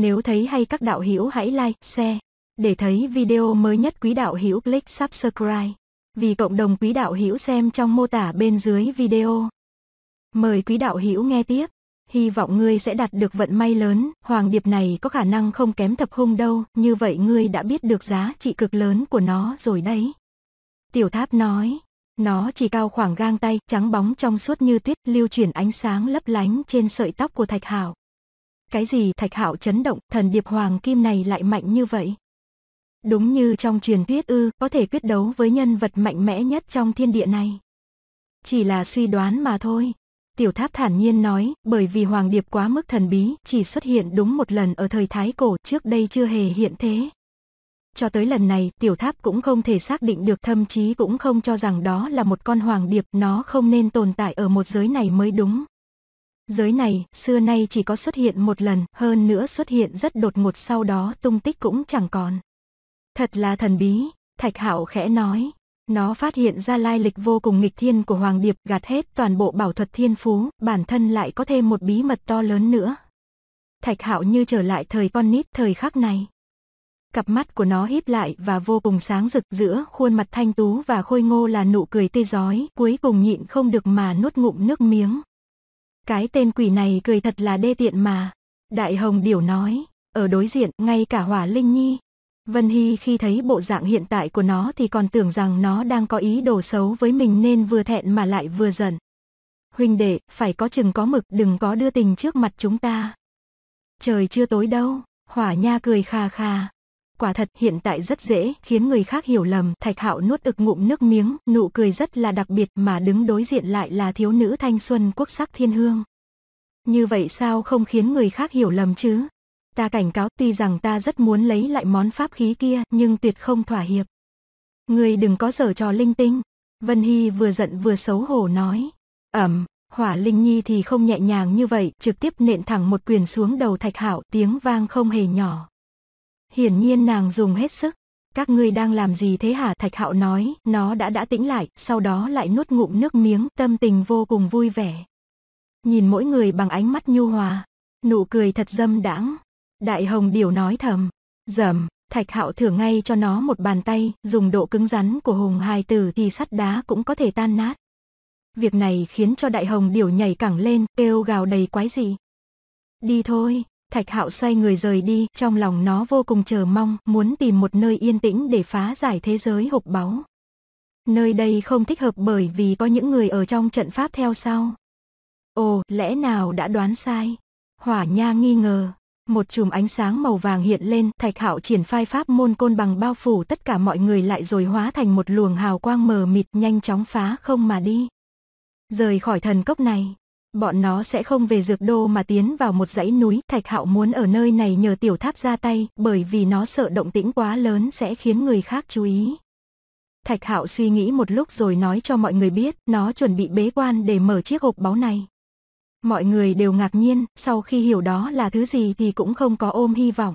Nếu thấy hay các đạo hữu hãy like, share. Để thấy video mới nhất quý đạo hữu click subscribe. Vì cộng đồng quý đạo hữu xem trong mô tả bên dưới video. Mời quý đạo hữu nghe tiếp. Hy vọng ngươi sẽ đạt được vận may lớn, hoàng điệp này có khả năng không kém thập hung đâu, như vậy ngươi đã biết được giá trị cực lớn của nó rồi đấy. Tiểu tháp nói, nó chỉ cao khoảng gang tay, trắng bóng trong suốt như tuyết, lưu chuyển ánh sáng lấp lánh trên sợi tóc của Thạch Hảo. Cái gì Thạch Hạo chấn động, thần điệp hoàng kim này lại mạnh như vậy? Đúng như trong truyền thuyết ư, có thể quyết đấu với nhân vật mạnh mẽ nhất trong thiên địa này. Chỉ là suy đoán mà thôi. Tiểu tháp thản nhiên nói, bởi vì hoàng điệp quá mức thần bí, chỉ xuất hiện đúng một lần ở thời Thái Cổ, trước đây chưa hề hiện thế. Cho tới lần này, tiểu tháp cũng không thể xác định được thậm chí cũng không cho rằng đó là một con hoàng điệp, nó không nên tồn tại ở một giới này mới đúng. Giới này, xưa nay chỉ có xuất hiện một lần, hơn nữa xuất hiện rất đột ngột sau đó tung tích cũng chẳng còn. Thật là thần bí, Thạch Hạo khẽ nói. Nó phát hiện ra lai lịch vô cùng nghịch thiên của Hoàng Điệp gạt hết toàn bộ bảo thuật thiên phú, bản thân lại có thêm một bí mật to lớn nữa. Thạch Hạo như trở lại thời con nít thời khắc này. Cặp mắt của nó híp lại và vô cùng sáng rực giữa khuôn mặt thanh tú và khôi ngô là nụ cười tê giói, cuối cùng nhịn không được mà nuốt ngụm nước miếng, cái tên quỷ này cười thật là đê tiện mà. Đại Hồng Điểu nói, ở đối diện, ngay cả Hỏa Linh Nhi. Vân Hy khi thấy bộ dạng hiện tại của nó thì còn tưởng rằng nó đang có ý đồ xấu với mình nên vừa thẹn mà lại vừa giận. Huynh đệ, phải có chừng có mực, đừng có đưa tình trước mặt chúng ta. Trời chưa tối đâu, Hỏa Nha cười kha kha quả thật hiện tại rất dễ khiến người khác hiểu lầm thạch hạo nuốt ực ngụm nước miếng nụ cười rất là đặc biệt mà đứng đối diện lại là thiếu nữ thanh xuân quốc sắc thiên hương như vậy sao không khiến người khác hiểu lầm chứ ta cảnh cáo tuy rằng ta rất muốn lấy lại món pháp khí kia nhưng tuyệt không thỏa hiệp người đừng có giở trò linh tinh vân hy vừa giận vừa xấu hổ nói ẩm Hỏa Linh Nhi thì không nhẹ nhàng như vậy, trực tiếp nện thẳng một quyền xuống đầu Thạch Hạo, tiếng vang không hề nhỏ. Hiển nhiên nàng dùng hết sức. Các ngươi đang làm gì thế hả? Thạch hạo nói, nó đã đã tĩnh lại, sau đó lại nuốt ngụm nước miếng, tâm tình vô cùng vui vẻ. Nhìn mỗi người bằng ánh mắt nhu hòa, nụ cười thật dâm đãng. Đại hồng điều nói thầm, dầm, thạch hạo thưởng ngay cho nó một bàn tay, dùng độ cứng rắn của hùng hài tử thì sắt đá cũng có thể tan nát. Việc này khiến cho đại hồng điều nhảy cẳng lên, kêu gào đầy quái gì. Đi thôi, Thạch Hạo xoay người rời đi, trong lòng nó vô cùng chờ mong, muốn tìm một nơi yên tĩnh để phá giải thế giới hộp báu. Nơi đây không thích hợp bởi vì có những người ở trong trận pháp theo sau. Ồ, lẽ nào đã đoán sai? Hỏa Nha nghi ngờ. Một chùm ánh sáng màu vàng hiện lên, Thạch Hạo triển phai pháp môn côn bằng bao phủ tất cả mọi người lại rồi hóa thành một luồng hào quang mờ mịt nhanh chóng phá không mà đi. Rời khỏi thần cốc này. Bọn nó sẽ không về dược đô mà tiến vào một dãy núi, Thạch Hạo muốn ở nơi này nhờ tiểu tháp ra tay, bởi vì nó sợ động tĩnh quá lớn sẽ khiến người khác chú ý. Thạch Hạo suy nghĩ một lúc rồi nói cho mọi người biết, nó chuẩn bị bế quan để mở chiếc hộp báu này. Mọi người đều ngạc nhiên, sau khi hiểu đó là thứ gì thì cũng không có ôm hy vọng.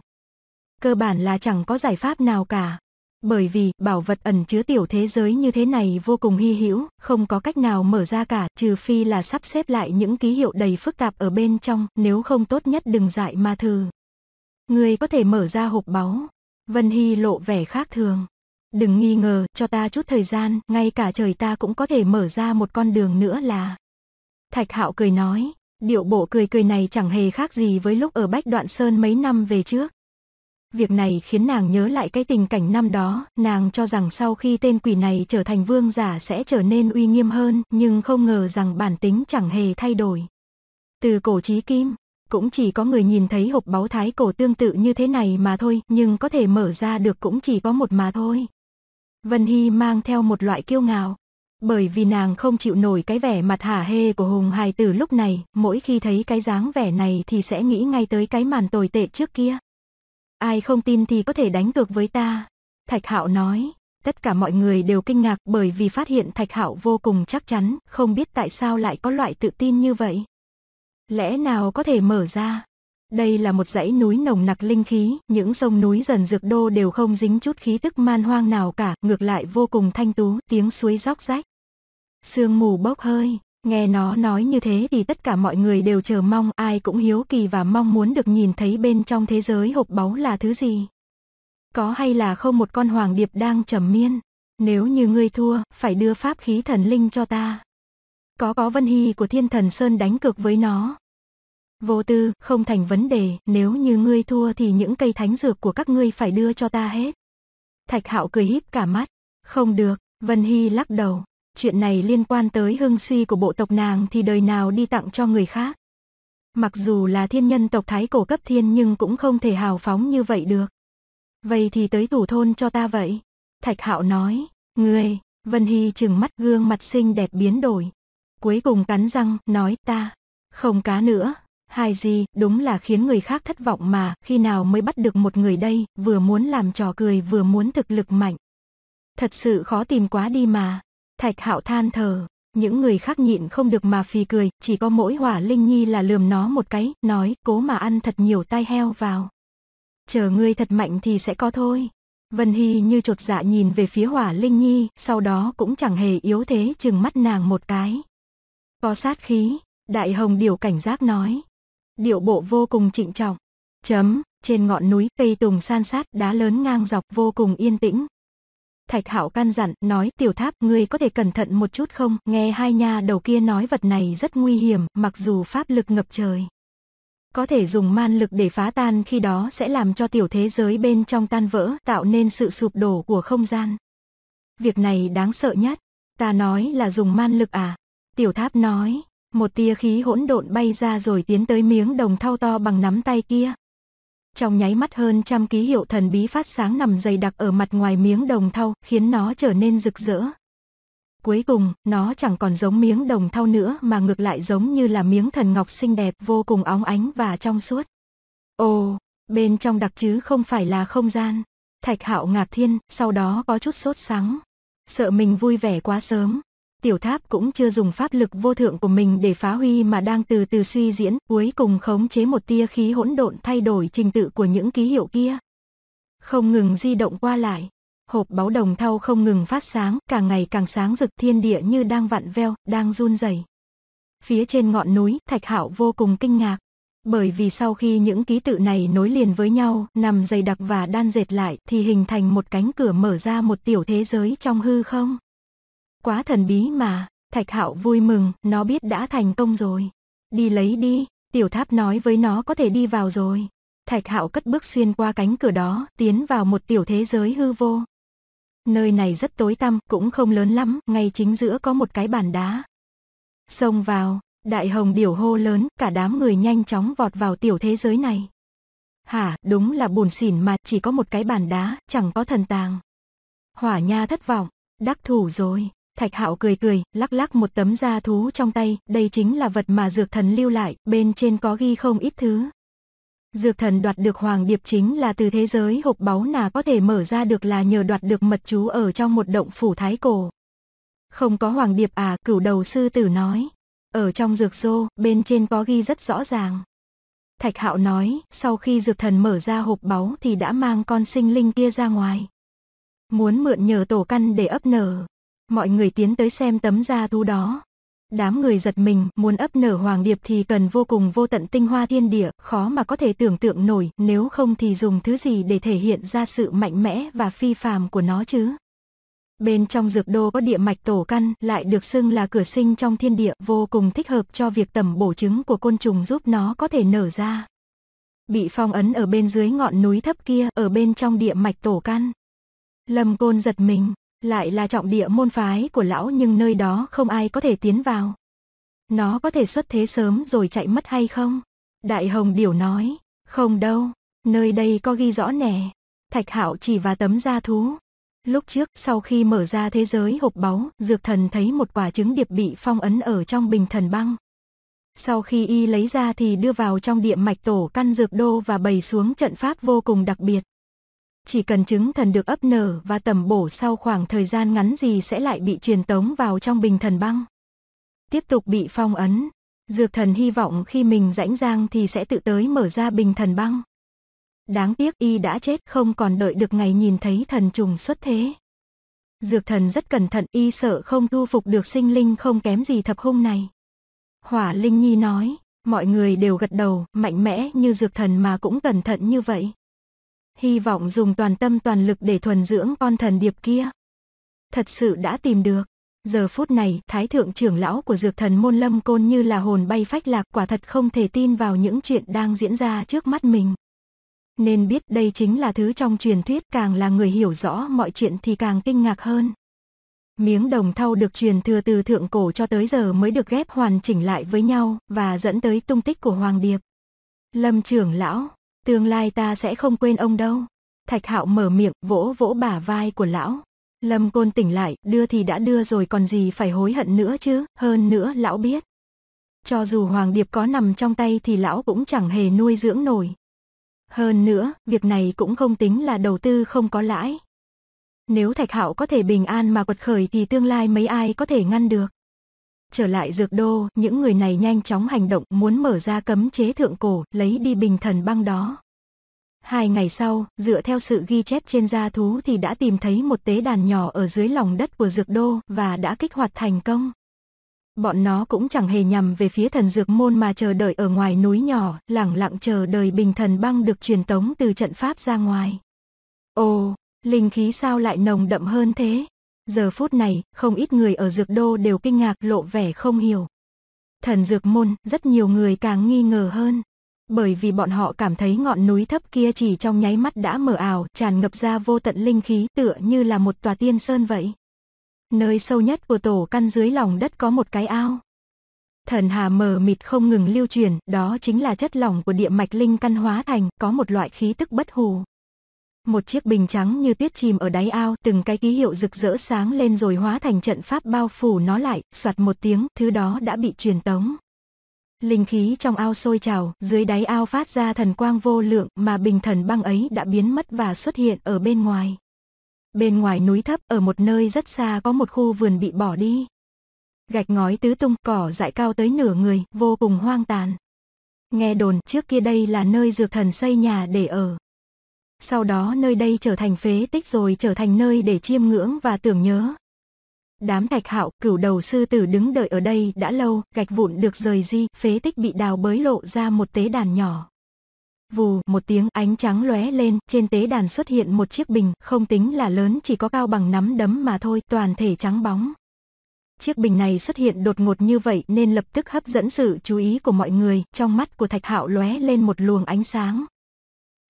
Cơ bản là chẳng có giải pháp nào cả, bởi vì, bảo vật ẩn chứa tiểu thế giới như thế này vô cùng hy hữu, không có cách nào mở ra cả, trừ phi là sắp xếp lại những ký hiệu đầy phức tạp ở bên trong, nếu không tốt nhất đừng dại ma thư. Người có thể mở ra hộp báu. Vân Hy lộ vẻ khác thường. Đừng nghi ngờ, cho ta chút thời gian, ngay cả trời ta cũng có thể mở ra một con đường nữa là. Thạch Hạo cười nói, điệu bộ cười cười này chẳng hề khác gì với lúc ở Bách Đoạn Sơn mấy năm về trước. Việc này khiến nàng nhớ lại cái tình cảnh năm đó, nàng cho rằng sau khi tên quỷ này trở thành vương giả sẽ trở nên uy nghiêm hơn, nhưng không ngờ rằng bản tính chẳng hề thay đổi. Từ cổ chí kim, cũng chỉ có người nhìn thấy hộp báu thái cổ tương tự như thế này mà thôi, nhưng có thể mở ra được cũng chỉ có một mà thôi. Vân Hy mang theo một loại kiêu ngạo, bởi vì nàng không chịu nổi cái vẻ mặt hả hê của Hùng Hài Tử lúc này, mỗi khi thấy cái dáng vẻ này thì sẽ nghĩ ngay tới cái màn tồi tệ trước kia. Ai không tin thì có thể đánh cược với ta. Thạch Hạo nói. Tất cả mọi người đều kinh ngạc bởi vì phát hiện Thạch Hạo vô cùng chắc chắn, không biết tại sao lại có loại tự tin như vậy. Lẽ nào có thể mở ra? Đây là một dãy núi nồng nặc linh khí, những sông núi dần dược đô đều không dính chút khí tức man hoang nào cả, ngược lại vô cùng thanh tú, tiếng suối róc rách. Sương mù bốc hơi, Nghe nó nói như thế thì tất cả mọi người đều chờ mong ai cũng hiếu kỳ và mong muốn được nhìn thấy bên trong thế giới hộp báu là thứ gì. Có hay là không một con hoàng điệp đang trầm miên? Nếu như ngươi thua, phải đưa pháp khí thần linh cho ta. Có có Vân Hy của Thiên Thần Sơn đánh cược với nó. Vô tư, không thành vấn đề, nếu như ngươi thua thì những cây thánh dược của các ngươi phải đưa cho ta hết. Thạch Hạo cười híp cả mắt. Không được, Vân Hy lắc đầu chuyện này liên quan tới hương suy của bộ tộc nàng thì đời nào đi tặng cho người khác. Mặc dù là thiên nhân tộc thái cổ cấp thiên nhưng cũng không thể hào phóng như vậy được. Vậy thì tới thủ thôn cho ta vậy. Thạch hạo nói, người Vân Hy chừng mắt gương mặt xinh đẹp biến đổi. Cuối cùng cắn răng, nói ta, không cá nữa. Hai gì, đúng là khiến người khác thất vọng mà, khi nào mới bắt được một người đây, vừa muốn làm trò cười vừa muốn thực lực mạnh. Thật sự khó tìm quá đi mà. Thạch Hạo than thở, những người khác nhịn không được mà phì cười, chỉ có mỗi Hỏa Linh Nhi là lườm nó một cái, nói, cố mà ăn thật nhiều tai heo vào. Chờ ngươi thật mạnh thì sẽ có thôi. Vân Hy như chột dạ nhìn về phía Hỏa Linh Nhi, sau đó cũng chẳng hề yếu thế chừng mắt nàng một cái. Có sát khí, Đại Hồng Điều cảnh giác nói. Điệu bộ vô cùng trịnh trọng. Chấm, trên ngọn núi cây tùng san sát đá lớn ngang dọc vô cùng yên tĩnh, Thạch Hạo căn dặn, nói, tiểu tháp, ngươi có thể cẩn thận một chút không? Nghe hai nha đầu kia nói vật này rất nguy hiểm, mặc dù pháp lực ngập trời. Có thể dùng man lực để phá tan khi đó sẽ làm cho tiểu thế giới bên trong tan vỡ, tạo nên sự sụp đổ của không gian. Việc này đáng sợ nhất. Ta nói là dùng man lực à? Tiểu tháp nói, một tia khí hỗn độn bay ra rồi tiến tới miếng đồng thau to bằng nắm tay kia. Trong nháy mắt hơn trăm ký hiệu thần bí phát sáng nằm dày đặc ở mặt ngoài miếng đồng thau, khiến nó trở nên rực rỡ. Cuối cùng, nó chẳng còn giống miếng đồng thau nữa mà ngược lại giống như là miếng thần ngọc xinh đẹp vô cùng óng ánh và trong suốt. Ồ, bên trong đặc chứ không phải là không gian. Thạch hạo ngạc thiên, sau đó có chút sốt sáng Sợ mình vui vẻ quá sớm, tiểu tháp cũng chưa dùng pháp lực vô thượng của mình để phá huy mà đang từ từ suy diễn, cuối cùng khống chế một tia khí hỗn độn thay đổi trình tự của những ký hiệu kia. Không ngừng di động qua lại, hộp báo đồng thau không ngừng phát sáng, càng ngày càng sáng rực thiên địa như đang vặn veo, đang run rẩy. Phía trên ngọn núi, Thạch Hạo vô cùng kinh ngạc. Bởi vì sau khi những ký tự này nối liền với nhau, nằm dày đặc và đan dệt lại thì hình thành một cánh cửa mở ra một tiểu thế giới trong hư không. Quá thần bí mà, Thạch Hạo vui mừng, nó biết đã thành công rồi. Đi lấy đi, Tiểu Tháp nói với nó có thể đi vào rồi. Thạch Hạo cất bước xuyên qua cánh cửa đó, tiến vào một tiểu thế giới hư vô. Nơi này rất tối tăm, cũng không lớn lắm, ngay chính giữa có một cái bàn đá. Xông vào, đại hồng điểu hô lớn, cả đám người nhanh chóng vọt vào tiểu thế giới này. Hả, đúng là buồn xỉn mà, chỉ có một cái bàn đá, chẳng có thần tàng. Hỏa nha thất vọng, đắc thủ rồi, Thạch Hạo cười cười, lắc lắc một tấm da thú trong tay, đây chính là vật mà dược thần lưu lại, bên trên có ghi không ít thứ. Dược thần đoạt được hoàng điệp chính là từ thế giới hộp báu nà có thể mở ra được là nhờ đoạt được mật chú ở trong một động phủ thái cổ. Không có hoàng điệp à, cửu đầu sư tử nói. Ở trong dược xô, bên trên có ghi rất rõ ràng. Thạch hạo nói, sau khi dược thần mở ra hộp báu thì đã mang con sinh linh kia ra ngoài. Muốn mượn nhờ tổ căn để ấp nở mọi người tiến tới xem tấm da thú đó. Đám người giật mình, muốn ấp nở hoàng điệp thì cần vô cùng vô tận tinh hoa thiên địa, khó mà có thể tưởng tượng nổi, nếu không thì dùng thứ gì để thể hiện ra sự mạnh mẽ và phi phàm của nó chứ. Bên trong dược đô có địa mạch tổ căn, lại được xưng là cửa sinh trong thiên địa, vô cùng thích hợp cho việc tầm bổ trứng của côn trùng giúp nó có thể nở ra. Bị phong ấn ở bên dưới ngọn núi thấp kia, ở bên trong địa mạch tổ căn. Lâm côn giật mình, lại là trọng địa môn phái của lão nhưng nơi đó không ai có thể tiến vào. Nó có thể xuất thế sớm rồi chạy mất hay không? Đại Hồng Điểu nói, không đâu, nơi đây có ghi rõ nè. Thạch Hạo chỉ vào tấm da thú. Lúc trước, sau khi mở ra thế giới hộp báu, Dược Thần thấy một quả trứng điệp bị phong ấn ở trong bình thần băng. Sau khi y lấy ra thì đưa vào trong địa mạch tổ căn dược đô và bày xuống trận pháp vô cùng đặc biệt. Chỉ cần chứng thần được ấp nở và tầm bổ sau khoảng thời gian ngắn gì sẽ lại bị truyền tống vào trong bình thần băng. Tiếp tục bị phong ấn, dược thần hy vọng khi mình rãnh giang thì sẽ tự tới mở ra bình thần băng. Đáng tiếc y đã chết không còn đợi được ngày nhìn thấy thần trùng xuất thế. Dược thần rất cẩn thận y sợ không thu phục được sinh linh không kém gì thập hung này. Hỏa Linh Nhi nói, mọi người đều gật đầu, mạnh mẽ như dược thần mà cũng cẩn thận như vậy hy vọng dùng toàn tâm toàn lực để thuần dưỡng con thần điệp kia. Thật sự đã tìm được. Giờ phút này, Thái Thượng trưởng lão của dược thần môn lâm côn như là hồn bay phách lạc quả thật không thể tin vào những chuyện đang diễn ra trước mắt mình. Nên biết đây chính là thứ trong truyền thuyết càng là người hiểu rõ mọi chuyện thì càng kinh ngạc hơn. Miếng đồng thau được truyền thừa từ thượng cổ cho tới giờ mới được ghép hoàn chỉnh lại với nhau và dẫn tới tung tích của Hoàng Điệp. Lâm trưởng lão, Tương lai ta sẽ không quên ông đâu. Thạch Hạo mở miệng, vỗ vỗ bả vai của lão. Lâm Côn tỉnh lại, đưa thì đã đưa rồi còn gì phải hối hận nữa chứ, hơn nữa lão biết. Cho dù Hoàng Điệp có nằm trong tay thì lão cũng chẳng hề nuôi dưỡng nổi. Hơn nữa, việc này cũng không tính là đầu tư không có lãi. Nếu Thạch Hạo có thể bình an mà quật khởi thì tương lai mấy ai có thể ngăn được trở lại dược đô, những người này nhanh chóng hành động muốn mở ra cấm chế thượng cổ, lấy đi bình thần băng đó. Hai ngày sau, dựa theo sự ghi chép trên gia thú thì đã tìm thấy một tế đàn nhỏ ở dưới lòng đất của dược đô và đã kích hoạt thành công. Bọn nó cũng chẳng hề nhằm về phía thần dược môn mà chờ đợi ở ngoài núi nhỏ, lẳng lặng chờ đợi bình thần băng được truyền tống từ trận pháp ra ngoài. Ồ, linh khí sao lại nồng đậm hơn thế? Giờ phút này, không ít người ở dược đô đều kinh ngạc lộ vẻ không hiểu. Thần dược môn, rất nhiều người càng nghi ngờ hơn. Bởi vì bọn họ cảm thấy ngọn núi thấp kia chỉ trong nháy mắt đã mở ảo, tràn ngập ra vô tận linh khí tựa như là một tòa tiên sơn vậy. Nơi sâu nhất của tổ căn dưới lòng đất có một cái ao. Thần hà mờ mịt không ngừng lưu truyền, đó chính là chất lỏng của địa mạch linh căn hóa thành, có một loại khí tức bất hù. Một chiếc bình trắng như tuyết chìm ở đáy ao, từng cái ký hiệu rực rỡ sáng lên rồi hóa thành trận pháp bao phủ nó lại, soạt một tiếng, thứ đó đã bị truyền tống. Linh khí trong ao sôi trào, dưới đáy ao phát ra thần quang vô lượng mà bình thần băng ấy đã biến mất và xuất hiện ở bên ngoài. Bên ngoài núi thấp, ở một nơi rất xa có một khu vườn bị bỏ đi. Gạch ngói tứ tung, cỏ dại cao tới nửa người, vô cùng hoang tàn. Nghe đồn trước kia đây là nơi dược thần xây nhà để ở sau đó nơi đây trở thành phế tích rồi trở thành nơi để chiêm ngưỡng và tưởng nhớ. Đám thạch hạo, cửu đầu sư tử đứng đợi ở đây đã lâu, gạch vụn được rời di, phế tích bị đào bới lộ ra một tế đàn nhỏ. Vù, một tiếng ánh trắng lóe lên, trên tế đàn xuất hiện một chiếc bình, không tính là lớn chỉ có cao bằng nắm đấm mà thôi, toàn thể trắng bóng. Chiếc bình này xuất hiện đột ngột như vậy nên lập tức hấp dẫn sự chú ý của mọi người, trong mắt của Thạch Hạo lóe lên một luồng ánh sáng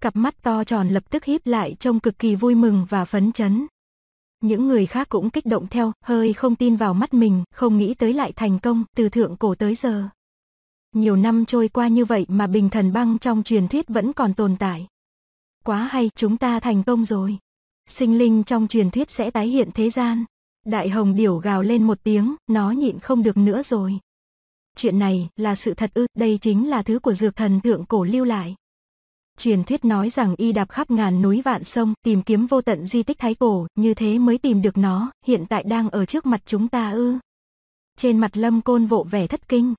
cặp mắt to tròn lập tức híp lại trông cực kỳ vui mừng và phấn chấn. Những người khác cũng kích động theo, hơi không tin vào mắt mình, không nghĩ tới lại thành công, từ thượng cổ tới giờ. Nhiều năm trôi qua như vậy mà bình thần băng trong truyền thuyết vẫn còn tồn tại. Quá hay, chúng ta thành công rồi. Sinh linh trong truyền thuyết sẽ tái hiện thế gian. Đại hồng điểu gào lên một tiếng, nó nhịn không được nữa rồi. Chuyện này là sự thật ư, đây chính là thứ của dược thần thượng cổ lưu lại. Truyền thuyết nói rằng y đạp khắp ngàn núi vạn sông, tìm kiếm vô tận di tích thái cổ, như thế mới tìm được nó, hiện tại đang ở trước mặt chúng ta ư. Trên mặt lâm côn vộ vẻ thất kinh.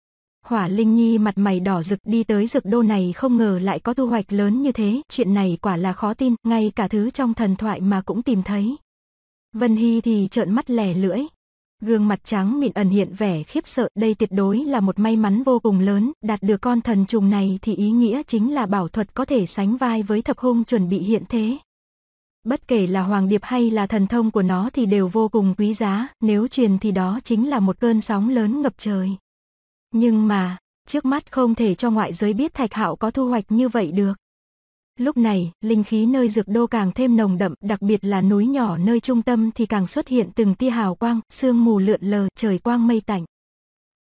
Hỏa Linh Nhi mặt mày đỏ rực đi tới rực đô này không ngờ lại có thu hoạch lớn như thế, chuyện này quả là khó tin, ngay cả thứ trong thần thoại mà cũng tìm thấy. Vân Hy thì trợn mắt lẻ lưỡi, Gương mặt trắng mịn ẩn hiện vẻ khiếp sợ, đây tuyệt đối là một may mắn vô cùng lớn, đạt được con thần trùng này thì ý nghĩa chính là bảo thuật có thể sánh vai với thập hung chuẩn bị hiện thế. Bất kể là hoàng điệp hay là thần thông của nó thì đều vô cùng quý giá, nếu truyền thì đó chính là một cơn sóng lớn ngập trời. Nhưng mà, trước mắt không thể cho ngoại giới biết Thạch Hạo có thu hoạch như vậy được. Lúc này, linh khí nơi dược đô càng thêm nồng đậm, đặc biệt là núi nhỏ nơi trung tâm thì càng xuất hiện từng tia hào quang, sương mù lượn lờ, trời quang mây tạnh.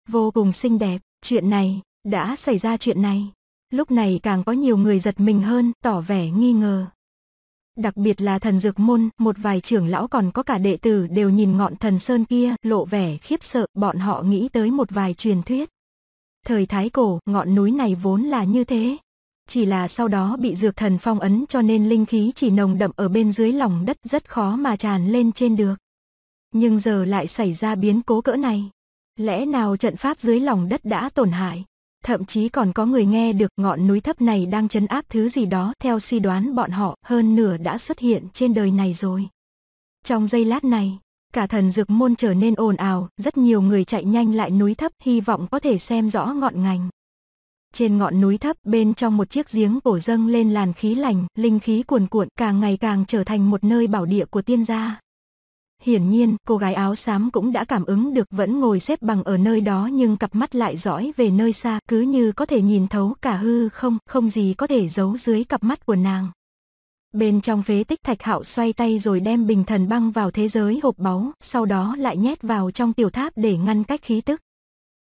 Vô cùng xinh đẹp, chuyện này, đã xảy ra chuyện này. Lúc này càng có nhiều người giật mình hơn, tỏ vẻ nghi ngờ. Đặc biệt là thần dược môn, một vài trưởng lão còn có cả đệ tử đều nhìn ngọn thần sơn kia, lộ vẻ khiếp sợ, bọn họ nghĩ tới một vài truyền thuyết. Thời Thái Cổ, ngọn núi này vốn là như thế, chỉ là sau đó bị dược thần phong ấn cho nên linh khí chỉ nồng đậm ở bên dưới lòng đất rất khó mà tràn lên trên được. Nhưng giờ lại xảy ra biến cố cỡ này. Lẽ nào trận pháp dưới lòng đất đã tổn hại? Thậm chí còn có người nghe được ngọn núi thấp này đang chấn áp thứ gì đó theo suy đoán bọn họ hơn nửa đã xuất hiện trên đời này rồi. Trong giây lát này, cả thần dược môn trở nên ồn ào, rất nhiều người chạy nhanh lại núi thấp hy vọng có thể xem rõ ngọn ngành trên ngọn núi thấp, bên trong một chiếc giếng cổ dâng lên làn khí lành, linh khí cuồn cuộn, càng ngày càng trở thành một nơi bảo địa của tiên gia. Hiển nhiên, cô gái áo xám cũng đã cảm ứng được vẫn ngồi xếp bằng ở nơi đó nhưng cặp mắt lại dõi về nơi xa, cứ như có thể nhìn thấu cả hư không, không gì có thể giấu dưới cặp mắt của nàng. Bên trong phế tích thạch hạo xoay tay rồi đem bình thần băng vào thế giới hộp báu, sau đó lại nhét vào trong tiểu tháp để ngăn cách khí tức.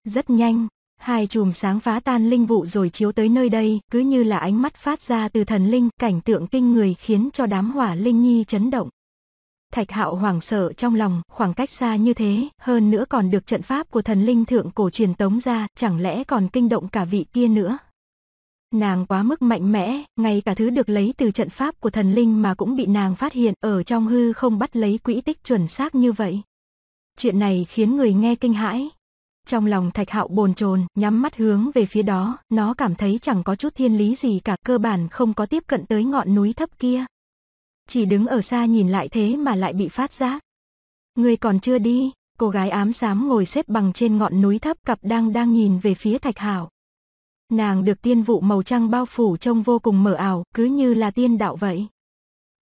Rất nhanh, Hai chùm sáng phá tan linh vụ rồi chiếu tới nơi đây, cứ như là ánh mắt phát ra từ thần linh, cảnh tượng kinh người khiến cho đám hỏa linh nhi chấn động. Thạch hạo hoảng sợ trong lòng, khoảng cách xa như thế, hơn nữa còn được trận pháp của thần linh thượng cổ truyền tống ra, chẳng lẽ còn kinh động cả vị kia nữa. Nàng quá mức mạnh mẽ, ngay cả thứ được lấy từ trận pháp của thần linh mà cũng bị nàng phát hiện ở trong hư không bắt lấy quỹ tích chuẩn xác như vậy. Chuyện này khiến người nghe kinh hãi, trong lòng thạch hạo bồn chồn nhắm mắt hướng về phía đó, nó cảm thấy chẳng có chút thiên lý gì cả, cơ bản không có tiếp cận tới ngọn núi thấp kia. Chỉ đứng ở xa nhìn lại thế mà lại bị phát giác. Người còn chưa đi, cô gái ám xám ngồi xếp bằng trên ngọn núi thấp cặp đang đang nhìn về phía thạch hạo. Nàng được tiên vụ màu trăng bao phủ trông vô cùng mờ ảo, cứ như là tiên đạo vậy.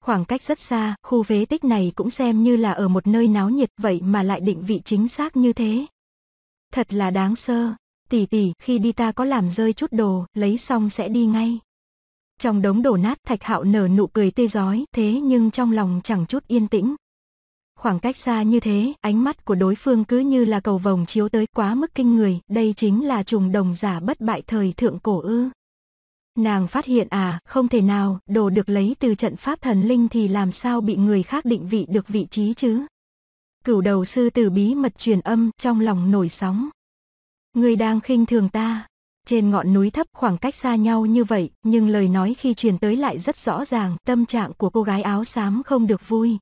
Khoảng cách rất xa, khu phế tích này cũng xem như là ở một nơi náo nhiệt vậy mà lại định vị chính xác như thế, Thật là đáng sơ. Tỷ tỷ, khi đi ta có làm rơi chút đồ, lấy xong sẽ đi ngay. Trong đống đổ nát, Thạch Hạo nở nụ cười tê giói, thế nhưng trong lòng chẳng chút yên tĩnh. Khoảng cách xa như thế, ánh mắt của đối phương cứ như là cầu vồng chiếu tới quá mức kinh người, đây chính là trùng đồng giả bất bại thời thượng cổ ư. Nàng phát hiện à, không thể nào, đồ được lấy từ trận pháp thần linh thì làm sao bị người khác định vị được vị trí chứ. Cửu đầu sư tử bí mật truyền âm trong lòng nổi sóng. người đang khinh thường ta. Trên ngọn núi thấp khoảng cách xa nhau như vậy, nhưng lời nói khi truyền tới lại rất rõ ràng, tâm trạng của cô gái áo xám không được vui.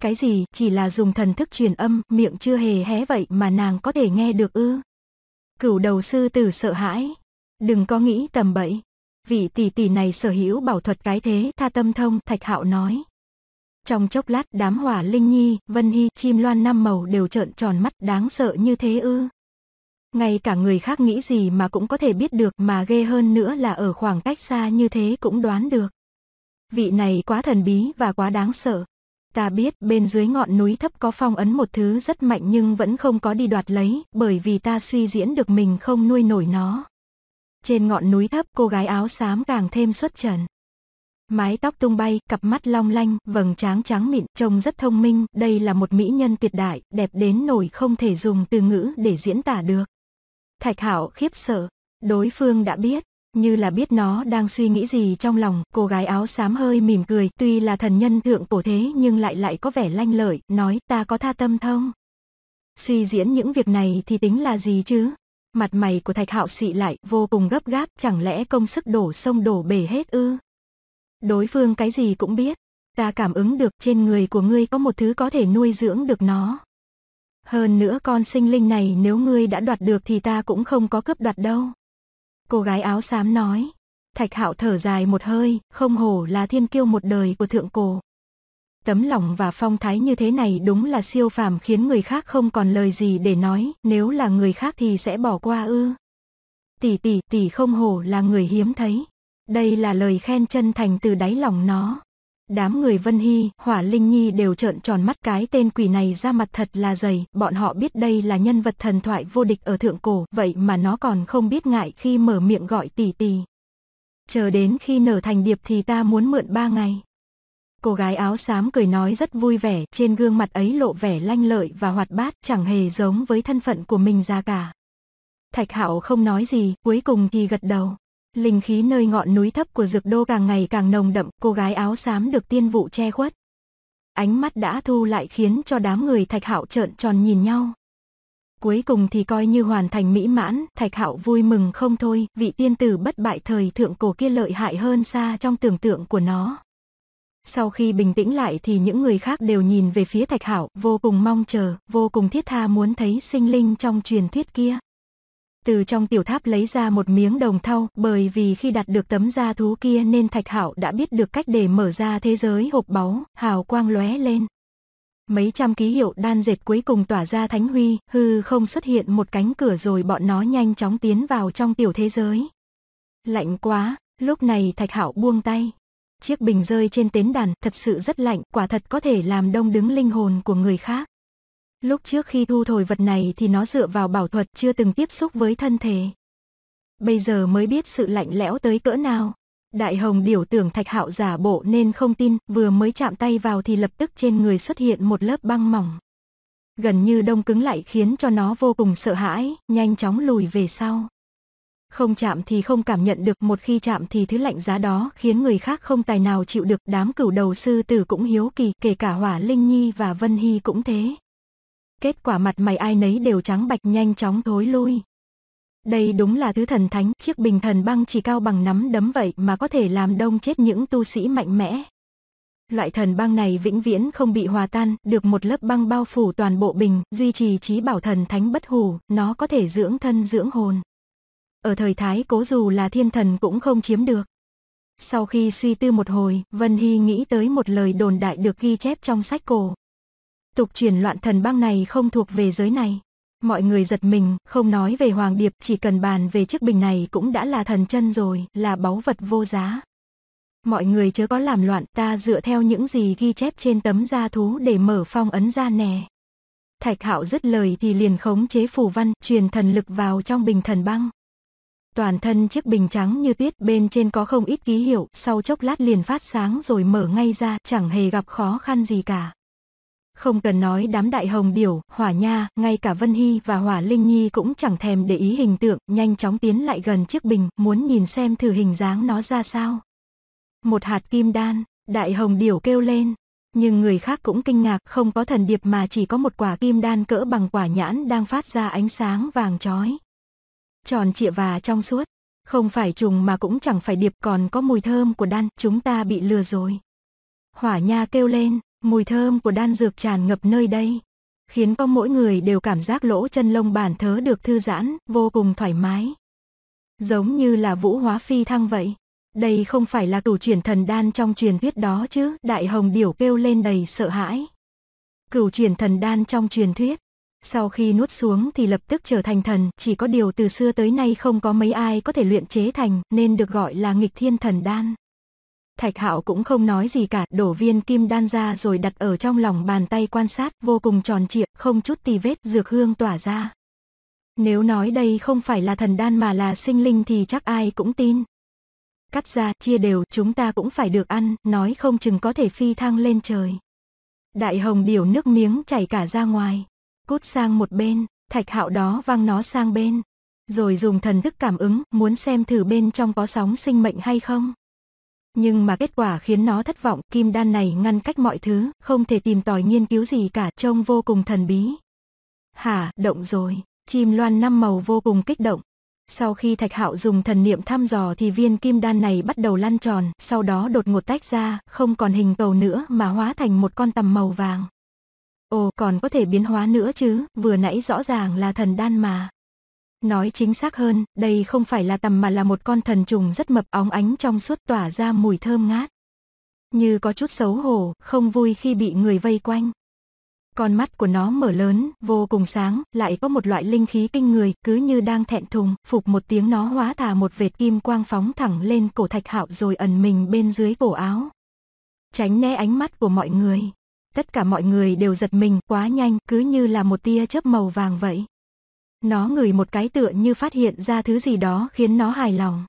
Cái gì, chỉ là dùng thần thức truyền âm, miệng chưa hề hé vậy mà nàng có thể nghe được ư. Cửu đầu sư tử sợ hãi. Đừng có nghĩ tầm bậy. Vị tỷ tỷ này sở hữu bảo thuật cái thế, tha tâm thông, thạch hạo nói. Trong chốc lát đám hỏa linh nhi, vân hy, chim loan năm màu đều trợn tròn mắt đáng sợ như thế ư. Ngay cả người khác nghĩ gì mà cũng có thể biết được mà ghê hơn nữa là ở khoảng cách xa như thế cũng đoán được. Vị này quá thần bí và quá đáng sợ. Ta biết bên dưới ngọn núi thấp có phong ấn một thứ rất mạnh nhưng vẫn không có đi đoạt lấy bởi vì ta suy diễn được mình không nuôi nổi nó. Trên ngọn núi thấp cô gái áo xám càng thêm xuất trần mái tóc tung bay, cặp mắt long lanh, vầng tráng trắng mịn, trông rất thông minh, đây là một mỹ nhân tuyệt đại, đẹp đến nổi không thể dùng từ ngữ để diễn tả được. Thạch Hạo khiếp sợ, đối phương đã biết, như là biết nó đang suy nghĩ gì trong lòng, cô gái áo xám hơi mỉm cười, tuy là thần nhân thượng cổ thế nhưng lại lại có vẻ lanh lợi, nói ta có tha tâm thông. Suy diễn những việc này thì tính là gì chứ? Mặt mày của thạch hạo xị lại, vô cùng gấp gáp, chẳng lẽ công sức đổ sông đổ bể hết ư? Đối phương cái gì cũng biết. Ta cảm ứng được trên người của ngươi có một thứ có thể nuôi dưỡng được nó. Hơn nữa con sinh linh này nếu ngươi đã đoạt được thì ta cũng không có cướp đoạt đâu. Cô gái áo xám nói. Thạch hạo thở dài một hơi, không hổ là thiên kiêu một đời của thượng cổ. Tấm lòng và phong thái như thế này đúng là siêu phàm khiến người khác không còn lời gì để nói, nếu là người khác thì sẽ bỏ qua ư. Tỷ tỷ tỷ không hổ là người hiếm thấy. Đây là lời khen chân thành từ đáy lòng nó. Đám người Vân Hy, Hỏa Linh Nhi đều trợn tròn mắt cái tên quỷ này ra mặt thật là dày, bọn họ biết đây là nhân vật thần thoại vô địch ở thượng cổ, vậy mà nó còn không biết ngại khi mở miệng gọi tỷ tỷ. Chờ đến khi nở thành điệp thì ta muốn mượn ba ngày. Cô gái áo xám cười nói rất vui vẻ, trên gương mặt ấy lộ vẻ lanh lợi và hoạt bát, chẳng hề giống với thân phận của mình ra cả. Thạch Hạo không nói gì, cuối cùng thì gật đầu. Linh khí nơi ngọn núi thấp của dược đô càng ngày càng nồng đậm, cô gái áo xám được tiên vụ che khuất. Ánh mắt đã thu lại khiến cho đám người thạch hạo trợn tròn nhìn nhau. Cuối cùng thì coi như hoàn thành mỹ mãn, thạch hạo vui mừng không thôi, vị tiên tử bất bại thời thượng cổ kia lợi hại hơn xa trong tưởng tượng của nó. Sau khi bình tĩnh lại thì những người khác đều nhìn về phía thạch hạo, vô cùng mong chờ, vô cùng thiết tha muốn thấy sinh linh trong truyền thuyết kia từ trong tiểu tháp lấy ra một miếng đồng thau, bởi vì khi đặt được tấm da thú kia nên Thạch Hạo đã biết được cách để mở ra thế giới hộp báu, hào quang lóe lên. Mấy trăm ký hiệu đan dệt cuối cùng tỏa ra thánh huy, hư không xuất hiện một cánh cửa rồi bọn nó nhanh chóng tiến vào trong tiểu thế giới. Lạnh quá, lúc này Thạch Hạo buông tay. Chiếc bình rơi trên tến đàn thật sự rất lạnh, quả thật có thể làm đông đứng linh hồn của người khác. Lúc trước khi thu thổi vật này thì nó dựa vào bảo thuật chưa từng tiếp xúc với thân thể. Bây giờ mới biết sự lạnh lẽo tới cỡ nào. Đại hồng điểu tưởng thạch hạo giả bộ nên không tin, vừa mới chạm tay vào thì lập tức trên người xuất hiện một lớp băng mỏng. Gần như đông cứng lại khiến cho nó vô cùng sợ hãi, nhanh chóng lùi về sau. Không chạm thì không cảm nhận được, một khi chạm thì thứ lạnh giá đó khiến người khác không tài nào chịu được. Đám cửu đầu sư tử cũng hiếu kỳ, kể cả hỏa linh nhi và vân hy cũng thế kết quả mặt mày ai nấy đều trắng bạch nhanh chóng thối lui. Đây đúng là thứ thần thánh, chiếc bình thần băng chỉ cao bằng nắm đấm vậy mà có thể làm đông chết những tu sĩ mạnh mẽ. Loại thần băng này vĩnh viễn không bị hòa tan, được một lớp băng bao phủ toàn bộ bình, duy trì trí bảo thần thánh bất hủ, nó có thể dưỡng thân dưỡng hồn. Ở thời Thái cố dù là thiên thần cũng không chiếm được. Sau khi suy tư một hồi, Vân Hy nghĩ tới một lời đồn đại được ghi chép trong sách cổ, Tục truyền loạn thần băng này không thuộc về giới này. Mọi người giật mình, không nói về Hoàng Điệp, chỉ cần bàn về chiếc bình này cũng đã là thần chân rồi, là báu vật vô giá. Mọi người chớ có làm loạn, ta dựa theo những gì ghi chép trên tấm da thú để mở phong ấn ra nè. Thạch Hạo dứt lời thì liền khống chế phù văn, truyền thần lực vào trong bình thần băng. Toàn thân chiếc bình trắng như tuyết, bên trên có không ít ký hiệu, sau chốc lát liền phát sáng rồi mở ngay ra, chẳng hề gặp khó khăn gì cả. Không cần nói đám đại hồng điểu, hỏa nha, ngay cả Vân Hy và hỏa Linh Nhi cũng chẳng thèm để ý hình tượng, nhanh chóng tiến lại gần chiếc bình, muốn nhìn xem thử hình dáng nó ra sao. Một hạt kim đan, đại hồng điểu kêu lên. Nhưng người khác cũng kinh ngạc không có thần điệp mà chỉ có một quả kim đan cỡ bằng quả nhãn đang phát ra ánh sáng vàng chói. Tròn trịa và trong suốt. Không phải trùng mà cũng chẳng phải điệp còn có mùi thơm của đan, chúng ta bị lừa rồi. Hỏa nha kêu lên, Mùi thơm của đan dược tràn ngập nơi đây, khiến có mỗi người đều cảm giác lỗ chân lông bản thớ được thư giãn, vô cùng thoải mái. Giống như là vũ hóa phi thăng vậy. Đây không phải là cửu chuyển thần đan trong truyền thuyết đó chứ, đại hồng điểu kêu lên đầy sợ hãi. Cửu chuyển thần đan trong truyền thuyết, sau khi nuốt xuống thì lập tức trở thành thần, chỉ có điều từ xưa tới nay không có mấy ai có thể luyện chế thành, nên được gọi là nghịch thiên thần đan. Thạch Hạo cũng không nói gì cả, đổ viên kim đan ra rồi đặt ở trong lòng bàn tay quan sát, vô cùng tròn trịa, không chút tì vết, dược hương tỏa ra. Nếu nói đây không phải là thần đan mà là sinh linh thì chắc ai cũng tin. Cắt ra, chia đều, chúng ta cũng phải được ăn, nói không chừng có thể phi thăng lên trời. Đại hồng điều nước miếng chảy cả ra ngoài. Cút sang một bên, thạch hạo đó văng nó sang bên. Rồi dùng thần thức cảm ứng, muốn xem thử bên trong có sóng sinh mệnh hay không nhưng mà kết quả khiến nó thất vọng, kim đan này ngăn cách mọi thứ, không thể tìm tòi nghiên cứu gì cả, trông vô cùng thần bí. hà động rồi, chim loan năm màu vô cùng kích động. Sau khi Thạch Hạo dùng thần niệm thăm dò thì viên kim đan này bắt đầu lăn tròn, sau đó đột ngột tách ra, không còn hình cầu nữa mà hóa thành một con tầm màu vàng. Ồ, còn có thể biến hóa nữa chứ, vừa nãy rõ ràng là thần đan mà. Nói chính xác hơn, đây không phải là tầm mà là một con thần trùng rất mập óng ánh trong suốt tỏa ra mùi thơm ngát. Như có chút xấu hổ, không vui khi bị người vây quanh. Con mắt của nó mở lớn, vô cùng sáng, lại có một loại linh khí kinh người, cứ như đang thẹn thùng, phục một tiếng nó hóa thả một vệt kim quang phóng thẳng lên cổ thạch hạo rồi ẩn mình bên dưới cổ áo. Tránh né ánh mắt của mọi người. Tất cả mọi người đều giật mình quá nhanh, cứ như là một tia chớp màu vàng vậy. Nó ngửi một cái tựa như phát hiện ra thứ gì đó khiến nó hài lòng.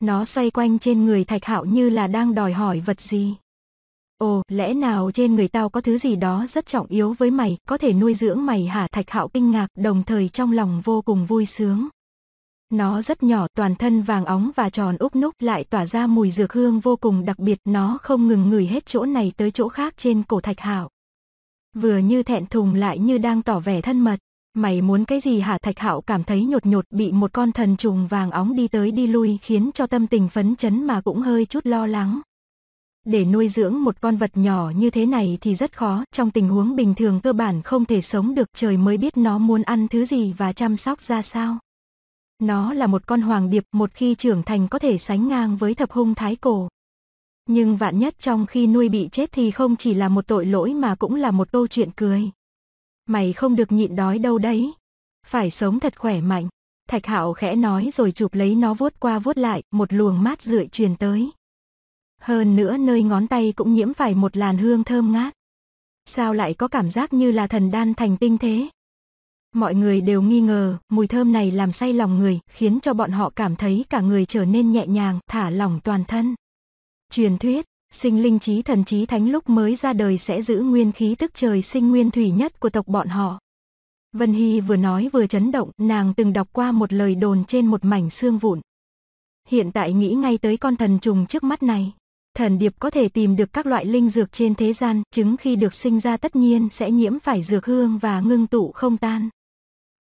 Nó xoay quanh trên người Thạch Hạo như là đang đòi hỏi vật gì. Ồ, lẽ nào trên người tao có thứ gì đó rất trọng yếu với mày, có thể nuôi dưỡng mày hả? Thạch Hạo kinh ngạc, đồng thời trong lòng vô cùng vui sướng. Nó rất nhỏ, toàn thân vàng óng và tròn úp núc lại tỏa ra mùi dược hương vô cùng đặc biệt, nó không ngừng ngửi hết chỗ này tới chỗ khác trên cổ Thạch Hạo. Vừa như thẹn thùng lại như đang tỏ vẻ thân mật. Mày muốn cái gì hả Thạch Hạo cảm thấy nhột nhột bị một con thần trùng vàng óng đi tới đi lui khiến cho tâm tình phấn chấn mà cũng hơi chút lo lắng. Để nuôi dưỡng một con vật nhỏ như thế này thì rất khó, trong tình huống bình thường cơ bản không thể sống được trời mới biết nó muốn ăn thứ gì và chăm sóc ra sao. Nó là một con hoàng điệp một khi trưởng thành có thể sánh ngang với thập hung thái cổ. Nhưng vạn nhất trong khi nuôi bị chết thì không chỉ là một tội lỗi mà cũng là một câu chuyện cười. Mày không được nhịn đói đâu đấy. Phải sống thật khỏe mạnh. Thạch Hạo khẽ nói rồi chụp lấy nó vuốt qua vuốt lại, một luồng mát rượi truyền tới. Hơn nữa nơi ngón tay cũng nhiễm phải một làn hương thơm ngát. Sao lại có cảm giác như là thần đan thành tinh thế? Mọi người đều nghi ngờ, mùi thơm này làm say lòng người, khiến cho bọn họ cảm thấy cả người trở nên nhẹ nhàng, thả lỏng toàn thân. Truyền thuyết, sinh linh trí thần trí thánh lúc mới ra đời sẽ giữ nguyên khí tức trời sinh nguyên thủy nhất của tộc bọn họ. Vân Hy vừa nói vừa chấn động, nàng từng đọc qua một lời đồn trên một mảnh xương vụn. Hiện tại nghĩ ngay tới con thần trùng trước mắt này. Thần điệp có thể tìm được các loại linh dược trên thế gian, chứng khi được sinh ra tất nhiên sẽ nhiễm phải dược hương và ngưng tụ không tan.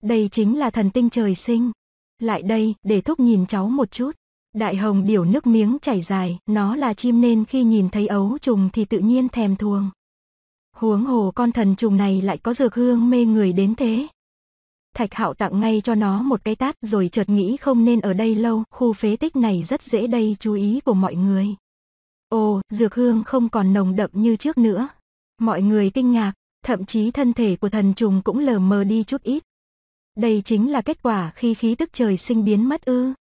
Đây chính là thần tinh trời sinh. Lại đây, để thúc nhìn cháu một chút. Đại hồng điểu nước miếng chảy dài, nó là chim nên khi nhìn thấy ấu trùng thì tự nhiên thèm thuồng. Huống hồ con thần trùng này lại có dược hương mê người đến thế. Thạch hạo tặng ngay cho nó một cái tát rồi chợt nghĩ không nên ở đây lâu, khu phế tích này rất dễ đầy chú ý của mọi người. Ồ, dược hương không còn nồng đậm như trước nữa. Mọi người kinh ngạc, thậm chí thân thể của thần trùng cũng lờ mờ đi chút ít. Đây chính là kết quả khi khí tức trời sinh biến mất ư.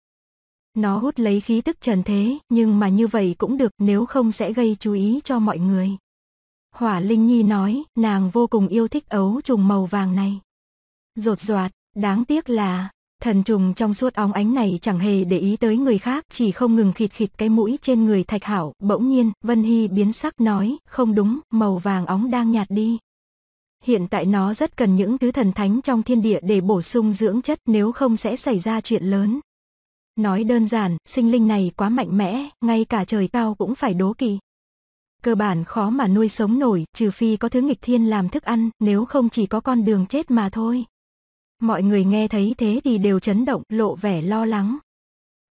Nó hút lấy khí tức trần thế, nhưng mà như vậy cũng được nếu không sẽ gây chú ý cho mọi người. Hỏa Linh Nhi nói, nàng vô cùng yêu thích ấu trùng màu vàng này. Rột roạt, đáng tiếc là, thần trùng trong suốt óng ánh này chẳng hề để ý tới người khác, chỉ không ngừng khịt khịt cái mũi trên người Thạch Hảo. Bỗng nhiên, Vân Hy biến sắc nói, không đúng, màu vàng óng đang nhạt đi. Hiện tại nó rất cần những thứ thần thánh trong thiên địa để bổ sung dưỡng chất nếu không sẽ xảy ra chuyện lớn. Nói đơn giản, sinh linh này quá mạnh mẽ, ngay cả trời cao cũng phải đố kỵ Cơ bản khó mà nuôi sống nổi, trừ phi có thứ nghịch thiên làm thức ăn, nếu không chỉ có con đường chết mà thôi. Mọi người nghe thấy thế thì đều chấn động, lộ vẻ lo lắng.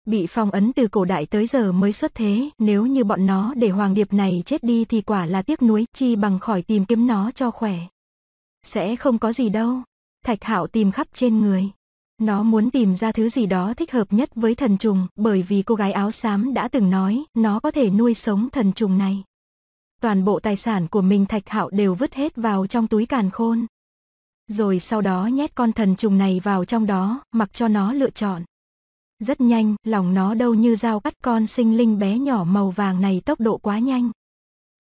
Bị phong ấn từ cổ đại tới giờ mới xuất thế, nếu như bọn nó để hoàng điệp này chết đi thì quả là tiếc nuối, chi bằng khỏi tìm kiếm nó cho khỏe. Sẽ không có gì đâu. Thạch hạo tìm khắp trên người. Nó muốn tìm ra thứ gì đó thích hợp nhất với thần trùng, bởi vì cô gái áo xám đã từng nói, nó có thể nuôi sống thần trùng này. Toàn bộ tài sản của mình Thạch Hạo đều vứt hết vào trong túi càn khôn. Rồi sau đó nhét con thần trùng này vào trong đó, mặc cho nó lựa chọn. Rất nhanh, lòng nó đâu như dao cắt con sinh linh bé nhỏ màu vàng này tốc độ quá nhanh.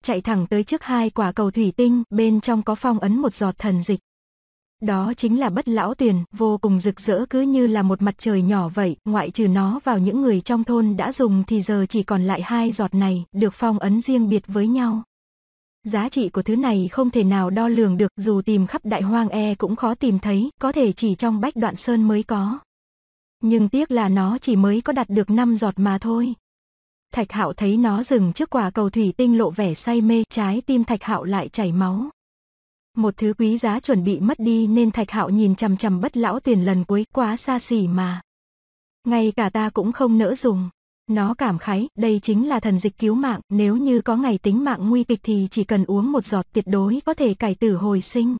Chạy thẳng tới trước hai quả cầu thủy tinh, bên trong có phong ấn một giọt thần dịch. Đó chính là bất lão tiền vô cùng rực rỡ cứ như là một mặt trời nhỏ vậy, ngoại trừ nó vào những người trong thôn đã dùng thì giờ chỉ còn lại hai giọt này, được phong ấn riêng biệt với nhau. Giá trị của thứ này không thể nào đo lường được, dù tìm khắp đại hoang e cũng khó tìm thấy, có thể chỉ trong bách đoạn sơn mới có. Nhưng tiếc là nó chỉ mới có đạt được 5 giọt mà thôi. Thạch Hạo thấy nó dừng trước quả cầu thủy tinh lộ vẻ say mê, trái tim Thạch Hạo lại chảy máu một thứ quý giá chuẩn bị mất đi nên thạch hạo nhìn chằm chằm bất lão tuyển lần cuối quá xa xỉ mà ngay cả ta cũng không nỡ dùng nó cảm khái đây chính là thần dịch cứu mạng nếu như có ngày tính mạng nguy kịch thì chỉ cần uống một giọt tuyệt đối có thể cải tử hồi sinh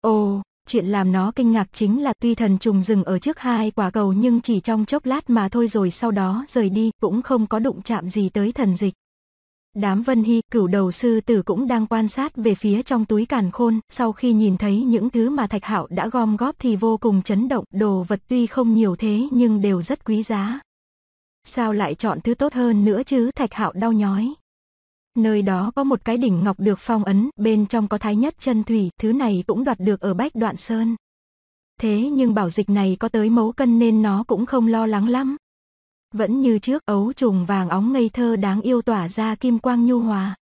ồ chuyện làm nó kinh ngạc chính là tuy thần trùng dừng ở trước hai quả cầu nhưng chỉ trong chốc lát mà thôi rồi sau đó rời đi cũng không có đụng chạm gì tới thần dịch Đám Vân Hy, cửu đầu sư tử cũng đang quan sát về phía trong túi càn khôn, sau khi nhìn thấy những thứ mà Thạch Hạo đã gom góp thì vô cùng chấn động, đồ vật tuy không nhiều thế nhưng đều rất quý giá. Sao lại chọn thứ tốt hơn nữa chứ, Thạch Hạo đau nhói. Nơi đó có một cái đỉnh ngọc được phong ấn, bên trong có thái nhất chân thủy, thứ này cũng đoạt được ở Bách Đoạn Sơn. Thế nhưng bảo dịch này có tới mấu cân nên nó cũng không lo lắng lắm, vẫn như trước ấu trùng vàng óng ngây thơ đáng yêu tỏa ra kim quang nhu hòa.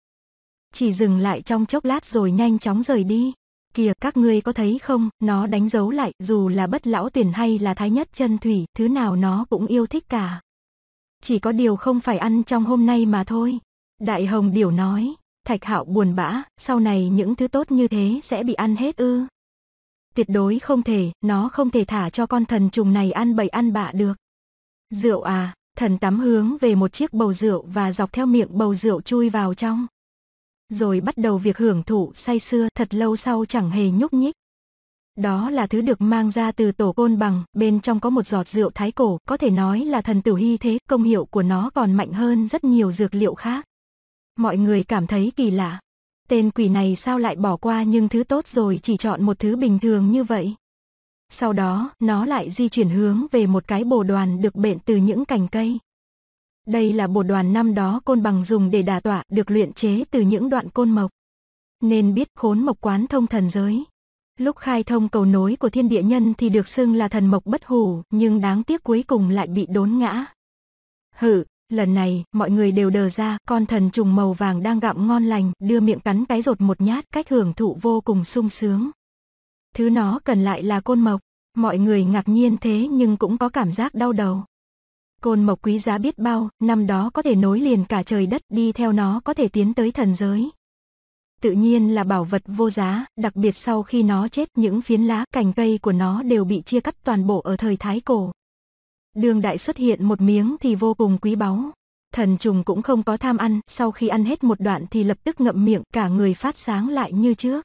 Chỉ dừng lại trong chốc lát rồi nhanh chóng rời đi. Kìa các ngươi có thấy không, nó đánh dấu lại, dù là bất lão tuyển hay là thái nhất chân thủy, thứ nào nó cũng yêu thích cả. Chỉ có điều không phải ăn trong hôm nay mà thôi. Đại Hồng Điểu nói, Thạch Hạo buồn bã, sau này những thứ tốt như thế sẽ bị ăn hết ư. Tuyệt đối không thể, nó không thể thả cho con thần trùng này ăn bậy ăn bạ được. Rượu à, thần tắm hướng về một chiếc bầu rượu và dọc theo miệng bầu rượu chui vào trong. Rồi bắt đầu việc hưởng thụ say sưa thật lâu sau chẳng hề nhúc nhích. Đó là thứ được mang ra từ tổ côn bằng, bên trong có một giọt rượu thái cổ, có thể nói là thần tử hy thế, công hiệu của nó còn mạnh hơn rất nhiều dược liệu khác. Mọi người cảm thấy kỳ lạ. Tên quỷ này sao lại bỏ qua nhưng thứ tốt rồi chỉ chọn một thứ bình thường như vậy. Sau đó, nó lại di chuyển hướng về một cái bồ đoàn được bện từ những cành cây. Đây là bồ đoàn năm đó côn bằng dùng để đả tọa được luyện chế từ những đoạn côn mộc. Nên biết khốn mộc quán thông thần giới. Lúc khai thông cầu nối của thiên địa nhân thì được xưng là thần mộc bất hủ, nhưng đáng tiếc cuối cùng lại bị đốn ngã. Hử, lần này, mọi người đều đờ ra, con thần trùng màu vàng đang gặm ngon lành, đưa miệng cắn cái rột một nhát, cách hưởng thụ vô cùng sung sướng thứ nó cần lại là côn mộc. Mọi người ngạc nhiên thế nhưng cũng có cảm giác đau đầu. Côn mộc quý giá biết bao, năm đó có thể nối liền cả trời đất đi theo nó có thể tiến tới thần giới. Tự nhiên là bảo vật vô giá, đặc biệt sau khi nó chết những phiến lá cành cây của nó đều bị chia cắt toàn bộ ở thời Thái Cổ. Đường đại xuất hiện một miếng thì vô cùng quý báu. Thần trùng cũng không có tham ăn, sau khi ăn hết một đoạn thì lập tức ngậm miệng cả người phát sáng lại như trước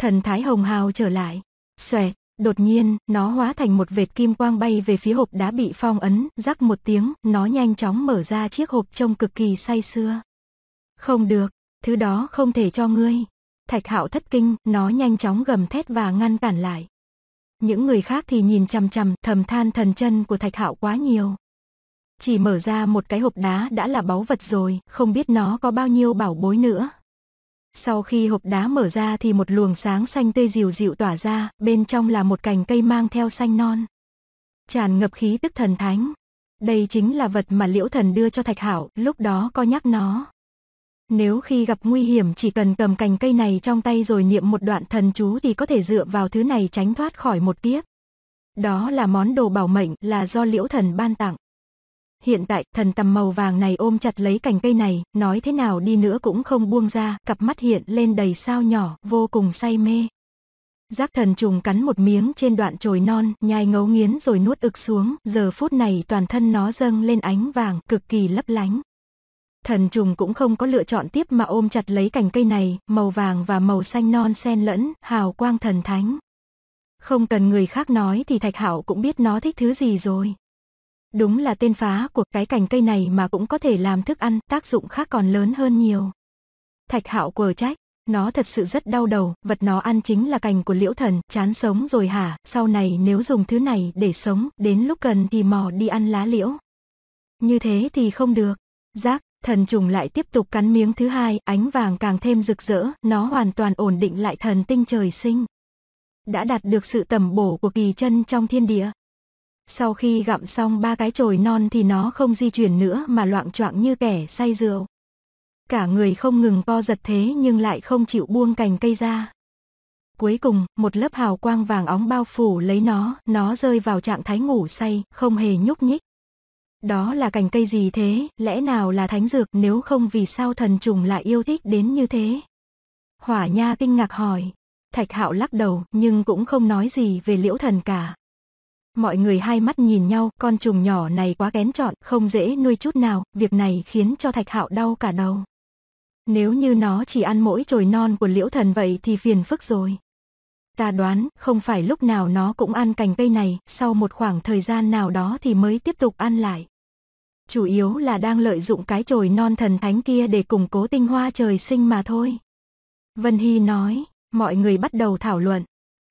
thần thái hồng hào trở lại. Xoẹt, đột nhiên, nó hóa thành một vệt kim quang bay về phía hộp đá bị phong ấn, rắc một tiếng, nó nhanh chóng mở ra chiếc hộp trông cực kỳ say xưa. Không được, thứ đó không thể cho ngươi. Thạch hạo thất kinh, nó nhanh chóng gầm thét và ngăn cản lại. Những người khác thì nhìn chằm chằm, thầm than thần chân của thạch hạo quá nhiều. Chỉ mở ra một cái hộp đá đã là báu vật rồi, không biết nó có bao nhiêu bảo bối nữa, sau khi hộp đá mở ra thì một luồng sáng xanh tươi dịu dịu tỏa ra, bên trong là một cành cây mang theo xanh non. Tràn ngập khí tức thần thánh. Đây chính là vật mà liễu thần đưa cho Thạch Hảo, lúc đó có nhắc nó. Nếu khi gặp nguy hiểm chỉ cần cầm cành cây này trong tay rồi niệm một đoạn thần chú thì có thể dựa vào thứ này tránh thoát khỏi một kiếp. Đó là món đồ bảo mệnh là do liễu thần ban tặng hiện tại thần tầm màu vàng này ôm chặt lấy cành cây này, nói thế nào đi nữa cũng không buông ra, cặp mắt hiện lên đầy sao nhỏ, vô cùng say mê. Giác thần trùng cắn một miếng trên đoạn chồi non, nhai ngấu nghiến rồi nuốt ực xuống, giờ phút này toàn thân nó dâng lên ánh vàng, cực kỳ lấp lánh. Thần trùng cũng không có lựa chọn tiếp mà ôm chặt lấy cành cây này, màu vàng và màu xanh non xen lẫn, hào quang thần thánh. Không cần người khác nói thì Thạch Hạo cũng biết nó thích thứ gì rồi. Đúng là tên phá của cái cành cây này mà cũng có thể làm thức ăn, tác dụng khác còn lớn hơn nhiều. Thạch hạo quờ trách, nó thật sự rất đau đầu, vật nó ăn chính là cành của liễu thần, chán sống rồi hả, sau này nếu dùng thứ này để sống, đến lúc cần thì mò đi ăn lá liễu. Như thế thì không được. Giác, thần trùng lại tiếp tục cắn miếng thứ hai, ánh vàng càng thêm rực rỡ, nó hoàn toàn ổn định lại thần tinh trời sinh. Đã đạt được sự tầm bổ của kỳ chân trong thiên địa. Sau khi gặm xong ba cái chồi non thì nó không di chuyển nữa mà loạn choạng như kẻ say rượu. Cả người không ngừng co giật thế nhưng lại không chịu buông cành cây ra. Cuối cùng, một lớp hào quang vàng óng bao phủ lấy nó, nó rơi vào trạng thái ngủ say, không hề nhúc nhích. Đó là cành cây gì thế, lẽ nào là thánh dược nếu không vì sao thần trùng lại yêu thích đến như thế? Hỏa Nha kinh ngạc hỏi. Thạch Hạo lắc đầu nhưng cũng không nói gì về liễu thần cả mọi người hai mắt nhìn nhau, con trùng nhỏ này quá kén chọn, không dễ nuôi chút nào, việc này khiến cho Thạch Hạo đau cả đầu. Nếu như nó chỉ ăn mỗi chồi non của liễu thần vậy thì phiền phức rồi. Ta đoán, không phải lúc nào nó cũng ăn cành cây này, sau một khoảng thời gian nào đó thì mới tiếp tục ăn lại. Chủ yếu là đang lợi dụng cái chồi non thần thánh kia để củng cố tinh hoa trời sinh mà thôi. Vân Hy nói, mọi người bắt đầu thảo luận,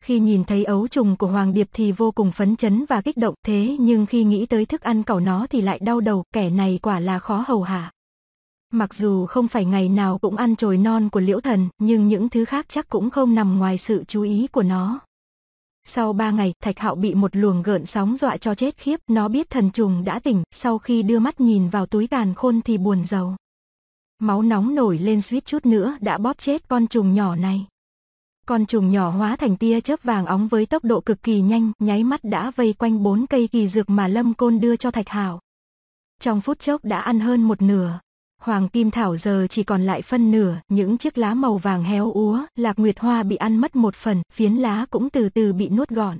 khi nhìn thấy ấu trùng của Hoàng Điệp thì vô cùng phấn chấn và kích động thế nhưng khi nghĩ tới thức ăn cẩu nó thì lại đau đầu, kẻ này quả là khó hầu hạ. Mặc dù không phải ngày nào cũng ăn chồi non của liễu thần, nhưng những thứ khác chắc cũng không nằm ngoài sự chú ý của nó. Sau ba ngày, Thạch Hạo bị một luồng gợn sóng dọa cho chết khiếp, nó biết thần trùng đã tỉnh, sau khi đưa mắt nhìn vào túi tàn khôn thì buồn rầu Máu nóng nổi lên suýt chút nữa đã bóp chết con trùng nhỏ này con trùng nhỏ hóa thành tia chớp vàng óng với tốc độ cực kỳ nhanh, nháy mắt đã vây quanh bốn cây kỳ dược mà Lâm Côn đưa cho Thạch Hảo. Trong phút chốc đã ăn hơn một nửa. Hoàng Kim Thảo giờ chỉ còn lại phân nửa, những chiếc lá màu vàng héo úa, lạc nguyệt hoa bị ăn mất một phần, phiến lá cũng từ từ bị nuốt gọn.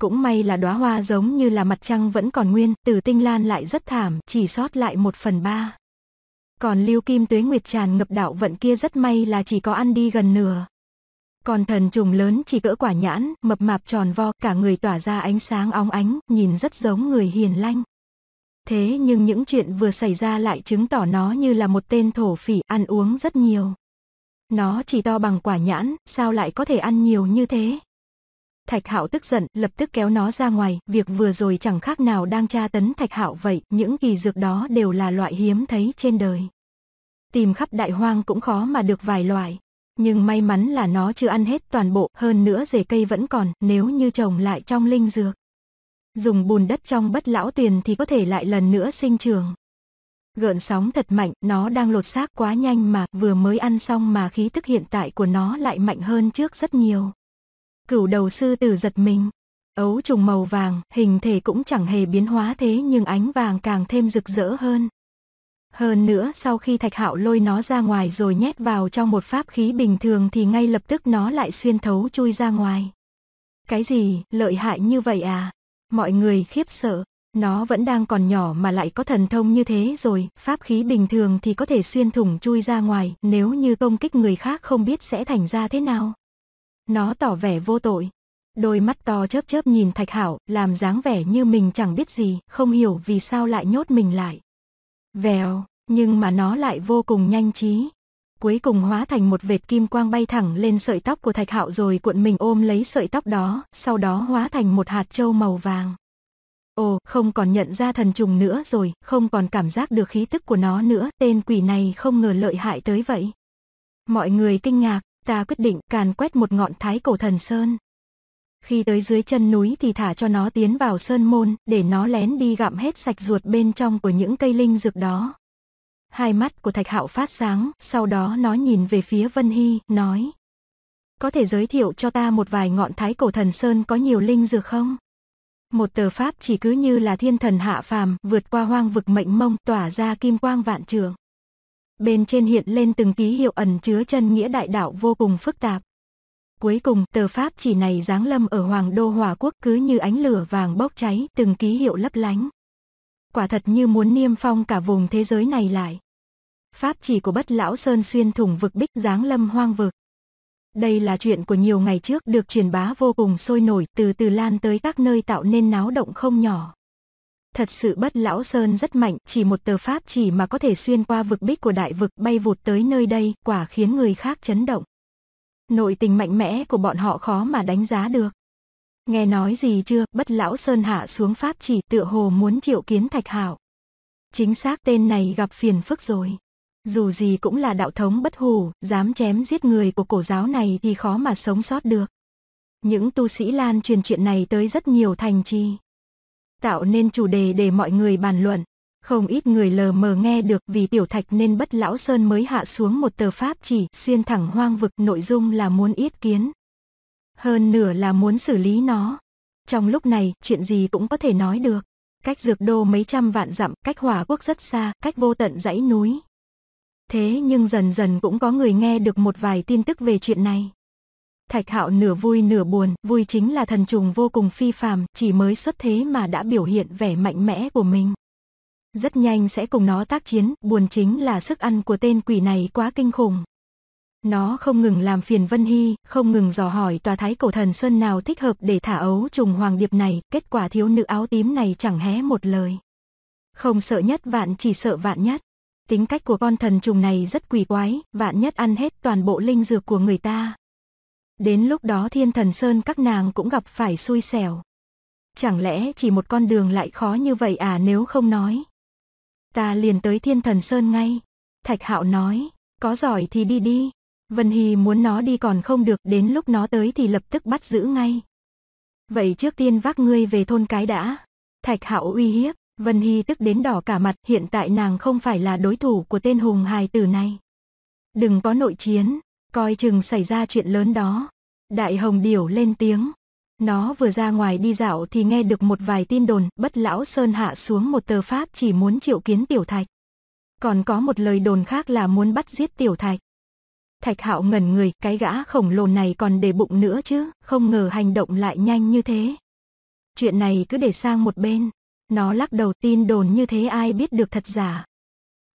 Cũng may là đóa hoa giống như là mặt trăng vẫn còn nguyên, từ tinh lan lại rất thảm, chỉ sót lại một phần ba. Còn lưu kim tuế nguyệt tràn ngập đạo vận kia rất may là chỉ có ăn đi gần nửa còn thần trùng lớn chỉ cỡ quả nhãn, mập mạp tròn vo, cả người tỏa ra ánh sáng óng ánh, nhìn rất giống người hiền lanh Thế nhưng những chuyện vừa xảy ra lại chứng tỏ nó như là một tên thổ phỉ, ăn uống rất nhiều. Nó chỉ to bằng quả nhãn, sao lại có thể ăn nhiều như thế? Thạch Hạo tức giận, lập tức kéo nó ra ngoài, việc vừa rồi chẳng khác nào đang tra tấn Thạch Hạo vậy, những kỳ dược đó đều là loại hiếm thấy trên đời. Tìm khắp đại hoang cũng khó mà được vài loại nhưng may mắn là nó chưa ăn hết toàn bộ, hơn nữa rễ cây vẫn còn, nếu như trồng lại trong linh dược. Dùng bùn đất trong bất lão tiền thì có thể lại lần nữa sinh trường Gợn sóng thật mạnh, nó đang lột xác quá nhanh mà, vừa mới ăn xong mà khí tức hiện tại của nó lại mạnh hơn trước rất nhiều. Cửu đầu sư tử giật mình. Ấu trùng màu vàng, hình thể cũng chẳng hề biến hóa thế nhưng ánh vàng càng thêm rực rỡ hơn. Hơn nữa sau khi thạch hạo lôi nó ra ngoài rồi nhét vào trong một pháp khí bình thường thì ngay lập tức nó lại xuyên thấu chui ra ngoài. Cái gì, lợi hại như vậy à? Mọi người khiếp sợ, nó vẫn đang còn nhỏ mà lại có thần thông như thế rồi, pháp khí bình thường thì có thể xuyên thủng chui ra ngoài, nếu như công kích người khác không biết sẽ thành ra thế nào. Nó tỏ vẻ vô tội. Đôi mắt to chớp chớp nhìn Thạch Hảo, làm dáng vẻ như mình chẳng biết gì, không hiểu vì sao lại nhốt mình lại. Vèo, nhưng mà nó lại vô cùng nhanh trí. Cuối cùng hóa thành một vệt kim quang bay thẳng lên sợi tóc của Thạch Hạo rồi cuộn mình ôm lấy sợi tóc đó, sau đó hóa thành một hạt châu màu vàng. Ồ, không còn nhận ra thần trùng nữa rồi, không còn cảm giác được khí tức của nó nữa, tên quỷ này không ngờ lợi hại tới vậy. Mọi người kinh ngạc, ta quyết định càn quét một ngọn thái cổ thần sơn. Khi tới dưới chân núi thì thả cho nó tiến vào sơn môn, để nó lén đi gặm hết sạch ruột bên trong của những cây linh dược đó. Hai mắt của Thạch Hạo phát sáng, sau đó nó nhìn về phía Vân Hy, nói. Có thể giới thiệu cho ta một vài ngọn thái cổ thần sơn có nhiều linh dược không? Một tờ pháp chỉ cứ như là thiên thần hạ phàm, vượt qua hoang vực mệnh mông, tỏa ra kim quang vạn trường. Bên trên hiện lên từng ký hiệu ẩn chứa chân nghĩa đại đạo vô cùng phức tạp. Cuối cùng, tờ pháp chỉ này giáng lâm ở Hoàng đô Hòa quốc cứ như ánh lửa vàng bốc cháy, từng ký hiệu lấp lánh. Quả thật như muốn niêm phong cả vùng thế giới này lại. Pháp chỉ của bất lão Sơn xuyên thủng vực bích giáng lâm hoang vực. Đây là chuyện của nhiều ngày trước được truyền bá vô cùng sôi nổi từ từ lan tới các nơi tạo nên náo động không nhỏ. Thật sự bất lão Sơn rất mạnh, chỉ một tờ pháp chỉ mà có thể xuyên qua vực bích của đại vực bay vụt tới nơi đây, quả khiến người khác chấn động nội tình mạnh mẽ của bọn họ khó mà đánh giá được. Nghe nói gì chưa, bất lão Sơn hạ xuống pháp chỉ tựa hồ muốn triệu kiến Thạch hảo. Chính xác tên này gặp phiền phức rồi. Dù gì cũng là đạo thống bất hủ, dám chém giết người của cổ giáo này thì khó mà sống sót được. Những tu sĩ lan truyền chuyện này tới rất nhiều thành trì. Tạo nên chủ đề để mọi người bàn luận. Không ít người lờ mờ nghe được vì tiểu thạch nên bất lão sơn mới hạ xuống một tờ pháp chỉ xuyên thẳng hoang vực nội dung là muốn ít kiến. Hơn nửa là muốn xử lý nó. Trong lúc này, chuyện gì cũng có thể nói được. Cách dược đô mấy trăm vạn dặm, cách hỏa quốc rất xa, cách vô tận dãy núi. Thế nhưng dần dần cũng có người nghe được một vài tin tức về chuyện này. Thạch hạo nửa vui nửa buồn, vui chính là thần trùng vô cùng phi phàm, chỉ mới xuất thế mà đã biểu hiện vẻ mạnh mẽ của mình rất nhanh sẽ cùng nó tác chiến, buồn chính là sức ăn của tên quỷ này quá kinh khủng. Nó không ngừng làm phiền Vân Hy, không ngừng dò hỏi tòa thái cổ thần sơn nào thích hợp để thả ấu trùng hoàng điệp này, kết quả thiếu nữ áo tím này chẳng hé một lời. Không sợ nhất vạn chỉ sợ vạn nhất. Tính cách của con thần trùng này rất quỷ quái, vạn nhất ăn hết toàn bộ linh dược của người ta. Đến lúc đó thiên thần sơn các nàng cũng gặp phải xui xẻo. Chẳng lẽ chỉ một con đường lại khó như vậy à nếu không nói ta liền tới thiên thần sơn ngay. Thạch hạo nói, có giỏi thì đi đi. Vân Hy muốn nó đi còn không được, đến lúc nó tới thì lập tức bắt giữ ngay. Vậy trước tiên vác ngươi về thôn cái đã. Thạch hạo uy hiếp, Vân Hy tức đến đỏ cả mặt, hiện tại nàng không phải là đối thủ của tên hùng hài tử này. Đừng có nội chiến, coi chừng xảy ra chuyện lớn đó. Đại Hồng Điểu lên tiếng, nó vừa ra ngoài đi dạo thì nghe được một vài tin đồn bất lão Sơn hạ xuống một tờ Pháp chỉ muốn triệu kiến Tiểu Thạch. Còn có một lời đồn khác là muốn bắt giết Tiểu Thạch. Thạch Hạo ngẩn người, cái gã khổng lồ này còn để bụng nữa chứ, không ngờ hành động lại nhanh như thế. Chuyện này cứ để sang một bên. Nó lắc đầu tin đồn như thế ai biết được thật giả.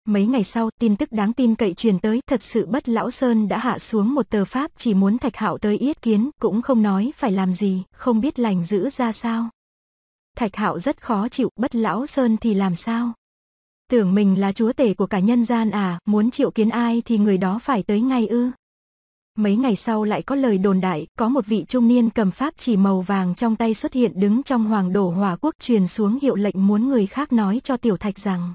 Mấy ngày sau, tin tức đáng tin cậy truyền tới, thật sự bất lão Sơn đã hạ xuống một tờ pháp chỉ muốn Thạch Hạo tới yết kiến, cũng không nói phải làm gì, không biết lành giữ ra sao. Thạch Hạo rất khó chịu, bất lão Sơn thì làm sao? Tưởng mình là chúa tể của cả nhân gian à, muốn triệu kiến ai thì người đó phải tới ngay ư. Mấy ngày sau lại có lời đồn đại, có một vị trung niên cầm pháp chỉ màu vàng trong tay xuất hiện đứng trong hoàng đổ hòa quốc truyền xuống hiệu lệnh muốn người khác nói cho tiểu thạch rằng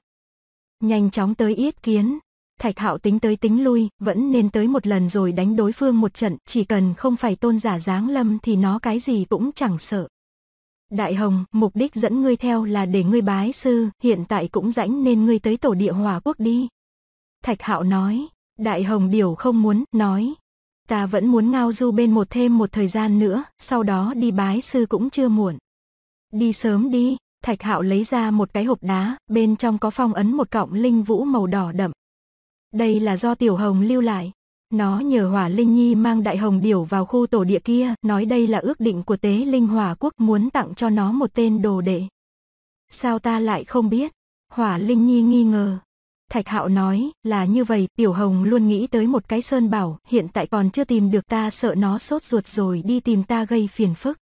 nhanh chóng tới yết kiến. Thạch Hạo tính tới tính lui, vẫn nên tới một lần rồi đánh đối phương một trận, chỉ cần không phải tôn giả dáng lâm thì nó cái gì cũng chẳng sợ. Đại Hồng, mục đích dẫn ngươi theo là để ngươi bái sư, hiện tại cũng rãnh nên ngươi tới tổ địa hòa quốc đi. Thạch Hạo nói, Đại Hồng điều không muốn, nói. Ta vẫn muốn ngao du bên một thêm một thời gian nữa, sau đó đi bái sư cũng chưa muộn. Đi sớm đi, Thạch Hạo lấy ra một cái hộp đá, bên trong có phong ấn một cọng linh vũ màu đỏ đậm. Đây là do Tiểu Hồng lưu lại. Nó nhờ Hỏa Linh Nhi mang Đại Hồng Điểu vào khu tổ địa kia, nói đây là ước định của Tế Linh Hỏa Quốc muốn tặng cho nó một tên đồ đệ. Sao ta lại không biết? Hỏa Linh Nhi nghi ngờ. Thạch Hạo nói, là như vậy, Tiểu Hồng luôn nghĩ tới một cái sơn bảo, hiện tại còn chưa tìm được ta sợ nó sốt ruột rồi đi tìm ta gây phiền phức.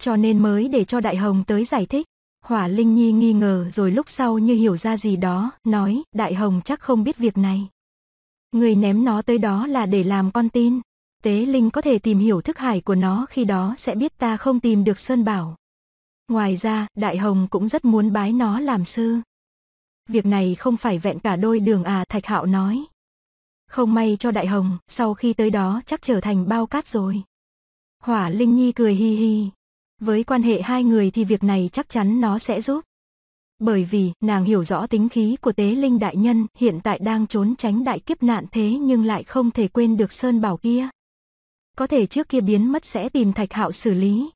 Cho nên mới để cho Đại Hồng tới giải thích. Hỏa Linh Nhi nghi ngờ rồi lúc sau như hiểu ra gì đó, nói, Đại Hồng chắc không biết việc này. Người ném nó tới đó là để làm con tin. Tế Linh có thể tìm hiểu thức hải của nó khi đó sẽ biết ta không tìm được Sơn Bảo. Ngoài ra, Đại Hồng cũng rất muốn bái nó làm sư. Việc này không phải vẹn cả đôi đường à Thạch Hạo nói. Không may cho Đại Hồng, sau khi tới đó chắc trở thành bao cát rồi. Hỏa Linh Nhi cười hi hi, với quan hệ hai người thì việc này chắc chắn nó sẽ giúp. Bởi vì, nàng hiểu rõ tính khí của tế linh đại nhân, hiện tại đang trốn tránh đại kiếp nạn thế nhưng lại không thể quên được Sơn Bảo kia. Có thể trước kia biến mất sẽ tìm Thạch Hạo xử lý.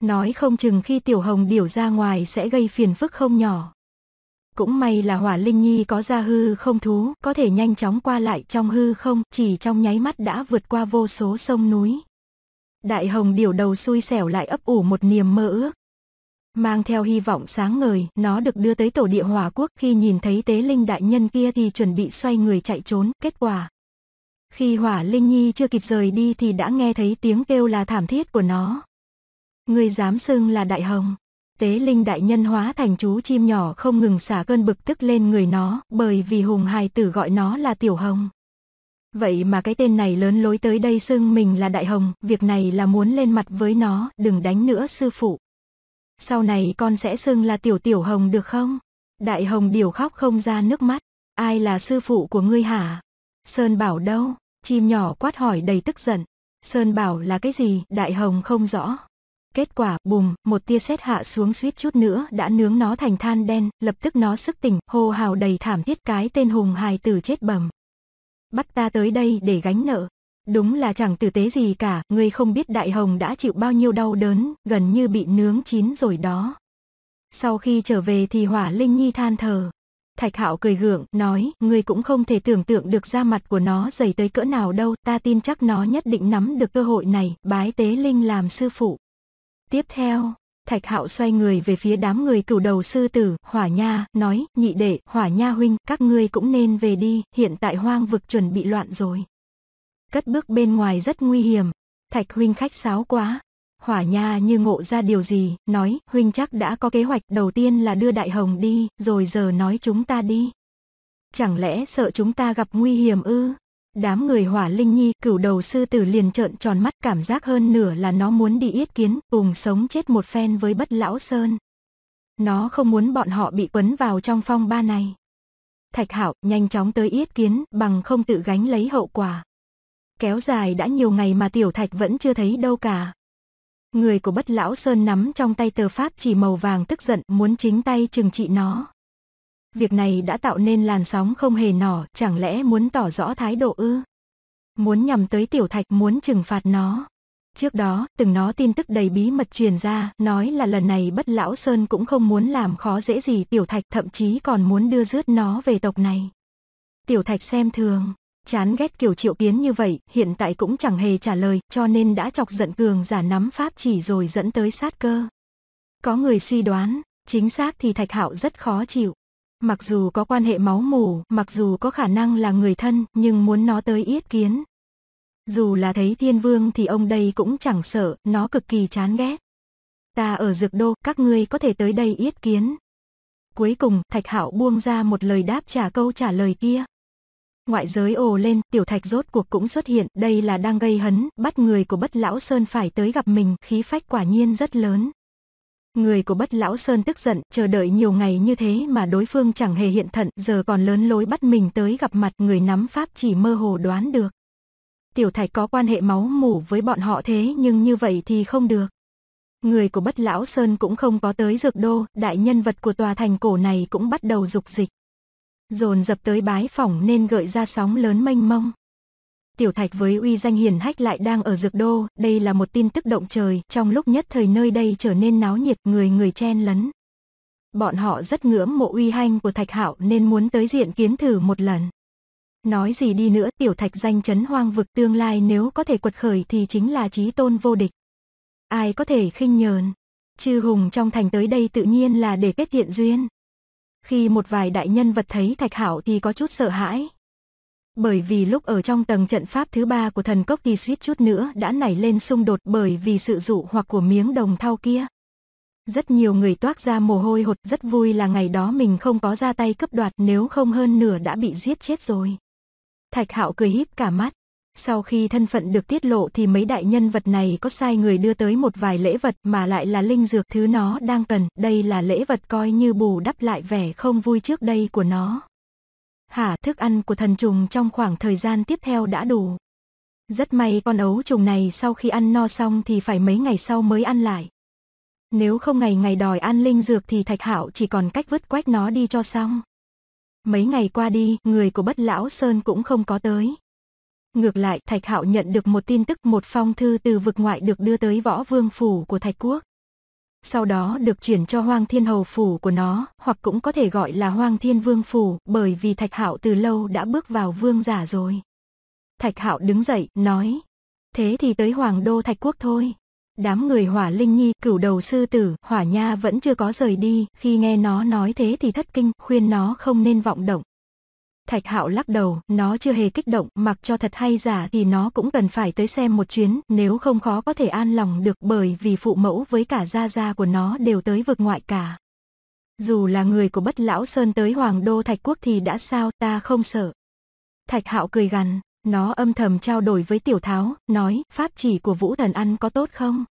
Nói không chừng khi Tiểu Hồng điểu ra ngoài sẽ gây phiền phức không nhỏ. Cũng may là hỏa linh nhi có ra hư không thú, có thể nhanh chóng qua lại trong hư không, chỉ trong nháy mắt đã vượt qua vô số sông núi, Đại hồng điều đầu xui xẻo lại ấp ủ một niềm mơ ước. Mang theo hy vọng sáng ngời, nó được đưa tới tổ địa hòa quốc khi nhìn thấy tế linh đại nhân kia thì chuẩn bị xoay người chạy trốn, kết quả. Khi hỏa linh nhi chưa kịp rời đi thì đã nghe thấy tiếng kêu là thảm thiết của nó. Người dám xưng là đại hồng. Tế linh đại nhân hóa thành chú chim nhỏ không ngừng xả cơn bực tức lên người nó bởi vì hùng hài tử gọi nó là tiểu hồng. Vậy mà cái tên này lớn lối tới đây xưng mình là Đại Hồng, việc này là muốn lên mặt với nó, đừng đánh nữa sư phụ. Sau này con sẽ xưng là Tiểu Tiểu Hồng được không? Đại Hồng điều khóc không ra nước mắt, ai là sư phụ của ngươi hả? Sơn Bảo đâu? Chim nhỏ quát hỏi đầy tức giận. Sơn Bảo là cái gì? Đại Hồng không rõ. Kết quả, bùm, một tia sét hạ xuống suýt chút nữa đã nướng nó thành than đen, lập tức nó sức tỉnh, hô hào đầy thảm thiết cái tên hùng hài tử chết bầm bắt ta tới đây để gánh nợ. Đúng là chẳng tử tế gì cả, ngươi không biết Đại Hồng đã chịu bao nhiêu đau đớn, gần như bị nướng chín rồi đó. Sau khi trở về thì Hỏa Linh Nhi than thở. Thạch Hạo cười gượng, nói, ngươi cũng không thể tưởng tượng được da mặt của nó dày tới cỡ nào đâu, ta tin chắc nó nhất định nắm được cơ hội này, bái tế Linh làm sư phụ. Tiếp theo, Thạch Hạo xoay người về phía đám người cửu đầu sư tử, Hỏa Nha, nói, nhị đệ, Hỏa Nha huynh, các ngươi cũng nên về đi, hiện tại hoang vực chuẩn bị loạn rồi. Cất bước bên ngoài rất nguy hiểm, Thạch huynh khách sáo quá. Hỏa Nha như ngộ ra điều gì, nói, huynh chắc đã có kế hoạch, đầu tiên là đưa Đại Hồng đi, rồi giờ nói chúng ta đi. Chẳng lẽ sợ chúng ta gặp nguy hiểm ư? Đám người hỏa linh nhi cửu đầu sư tử liền trợn tròn mắt cảm giác hơn nửa là nó muốn đi yết kiến cùng sống chết một phen với bất lão sơn. Nó không muốn bọn họ bị quấn vào trong phong ba này. Thạch hạo nhanh chóng tới yết kiến bằng không tự gánh lấy hậu quả. Kéo dài đã nhiều ngày mà tiểu thạch vẫn chưa thấy đâu cả. Người của bất lão sơn nắm trong tay tờ pháp chỉ màu vàng tức giận muốn chính tay trừng trị nó. Việc này đã tạo nên làn sóng không hề nhỏ, chẳng lẽ muốn tỏ rõ thái độ ư? Muốn nhằm tới tiểu thạch muốn trừng phạt nó. Trước đó, từng nó tin tức đầy bí mật truyền ra, nói là lần này bất lão Sơn cũng không muốn làm khó dễ gì tiểu thạch thậm chí còn muốn đưa rước nó về tộc này. Tiểu thạch xem thường, chán ghét kiểu triệu kiến như vậy, hiện tại cũng chẳng hề trả lời, cho nên đã chọc giận cường giả nắm pháp chỉ rồi dẫn tới sát cơ. Có người suy đoán, chính xác thì thạch hạo rất khó chịu mặc dù có quan hệ máu mủ, mặc dù có khả năng là người thân, nhưng muốn nó tới yết kiến. Dù là thấy thiên vương thì ông đây cũng chẳng sợ, nó cực kỳ chán ghét. Ta ở dược đô, các ngươi có thể tới đây yết kiến. Cuối cùng, Thạch Hạo buông ra một lời đáp trả câu trả lời kia. Ngoại giới ồ lên, tiểu thạch rốt cuộc cũng xuất hiện, đây là đang gây hấn, bắt người của bất lão Sơn phải tới gặp mình, khí phách quả nhiên rất lớn. Người của bất lão Sơn tức giận, chờ đợi nhiều ngày như thế mà đối phương chẳng hề hiện thận, giờ còn lớn lối bắt mình tới gặp mặt người nắm pháp chỉ mơ hồ đoán được. Tiểu thạch có quan hệ máu mủ với bọn họ thế nhưng như vậy thì không được. Người của bất lão Sơn cũng không có tới dược đô, đại nhân vật của tòa thành cổ này cũng bắt đầu dục dịch. Dồn dập tới bái phỏng nên gợi ra sóng lớn mênh mông. Tiểu Thạch với uy danh hiển hách lại đang ở Dược Đô, đây là một tin tức động trời, trong lúc nhất thời nơi đây trở nên náo nhiệt, người người chen lấn. Bọn họ rất ngưỡng mộ uy hanh của Thạch Hạo nên muốn tới diện kiến thử một lần. Nói gì đi nữa, Tiểu Thạch danh chấn hoang vực tương lai nếu có thể quật khởi thì chính là chí tôn vô địch. Ai có thể khinh nhờn. Chư hùng trong thành tới đây tự nhiên là để kết thiện duyên. Khi một vài đại nhân vật thấy Thạch Hạo thì có chút sợ hãi, bởi vì lúc ở trong tầng trận pháp thứ ba của thần cốc thì suýt chút nữa đã nảy lên xung đột bởi vì sự dụ hoặc của miếng đồng thau kia. Rất nhiều người toát ra mồ hôi hột rất vui là ngày đó mình không có ra tay cướp đoạt nếu không hơn nửa đã bị giết chết rồi. Thạch hạo cười híp cả mắt. Sau khi thân phận được tiết lộ thì mấy đại nhân vật này có sai người đưa tới một vài lễ vật mà lại là linh dược thứ nó đang cần. Đây là lễ vật coi như bù đắp lại vẻ không vui trước đây của nó hả thức ăn của thần trùng trong khoảng thời gian tiếp theo đã đủ. Rất may con ấu trùng này sau khi ăn no xong thì phải mấy ngày sau mới ăn lại. Nếu không ngày ngày đòi ăn linh dược thì Thạch Hạo chỉ còn cách vứt quách nó đi cho xong. Mấy ngày qua đi, người của Bất Lão Sơn cũng không có tới. Ngược lại, Thạch Hạo nhận được một tin tức một phong thư từ vực ngoại được đưa tới võ vương phủ của Thạch Quốc sau đó được chuyển cho Hoang Thiên Hầu phủ của nó, hoặc cũng có thể gọi là Hoang Thiên Vương phủ, bởi vì Thạch Hạo từ lâu đã bước vào vương giả rồi. Thạch Hạo đứng dậy, nói: "Thế thì tới Hoàng đô Thạch Quốc thôi." Đám người Hỏa Linh Nhi, Cửu Đầu sư tử, Hỏa Nha vẫn chưa có rời đi, khi nghe nó nói thế thì thất kinh, khuyên nó không nên vọng động. Thạch Hạo lắc đầu, nó chưa hề kích động, mặc cho thật hay giả thì nó cũng cần phải tới xem một chuyến, nếu không khó có thể an lòng được bởi vì phụ mẫu với cả gia gia của nó đều tới vực ngoại cả. Dù là người của bất lão sơn tới hoàng đô Thạch Quốc thì đã sao, ta không sợ. Thạch Hạo cười gằn, nó âm thầm trao đổi với Tiểu Tháo, nói, pháp chỉ của Vũ Thần ăn có tốt không?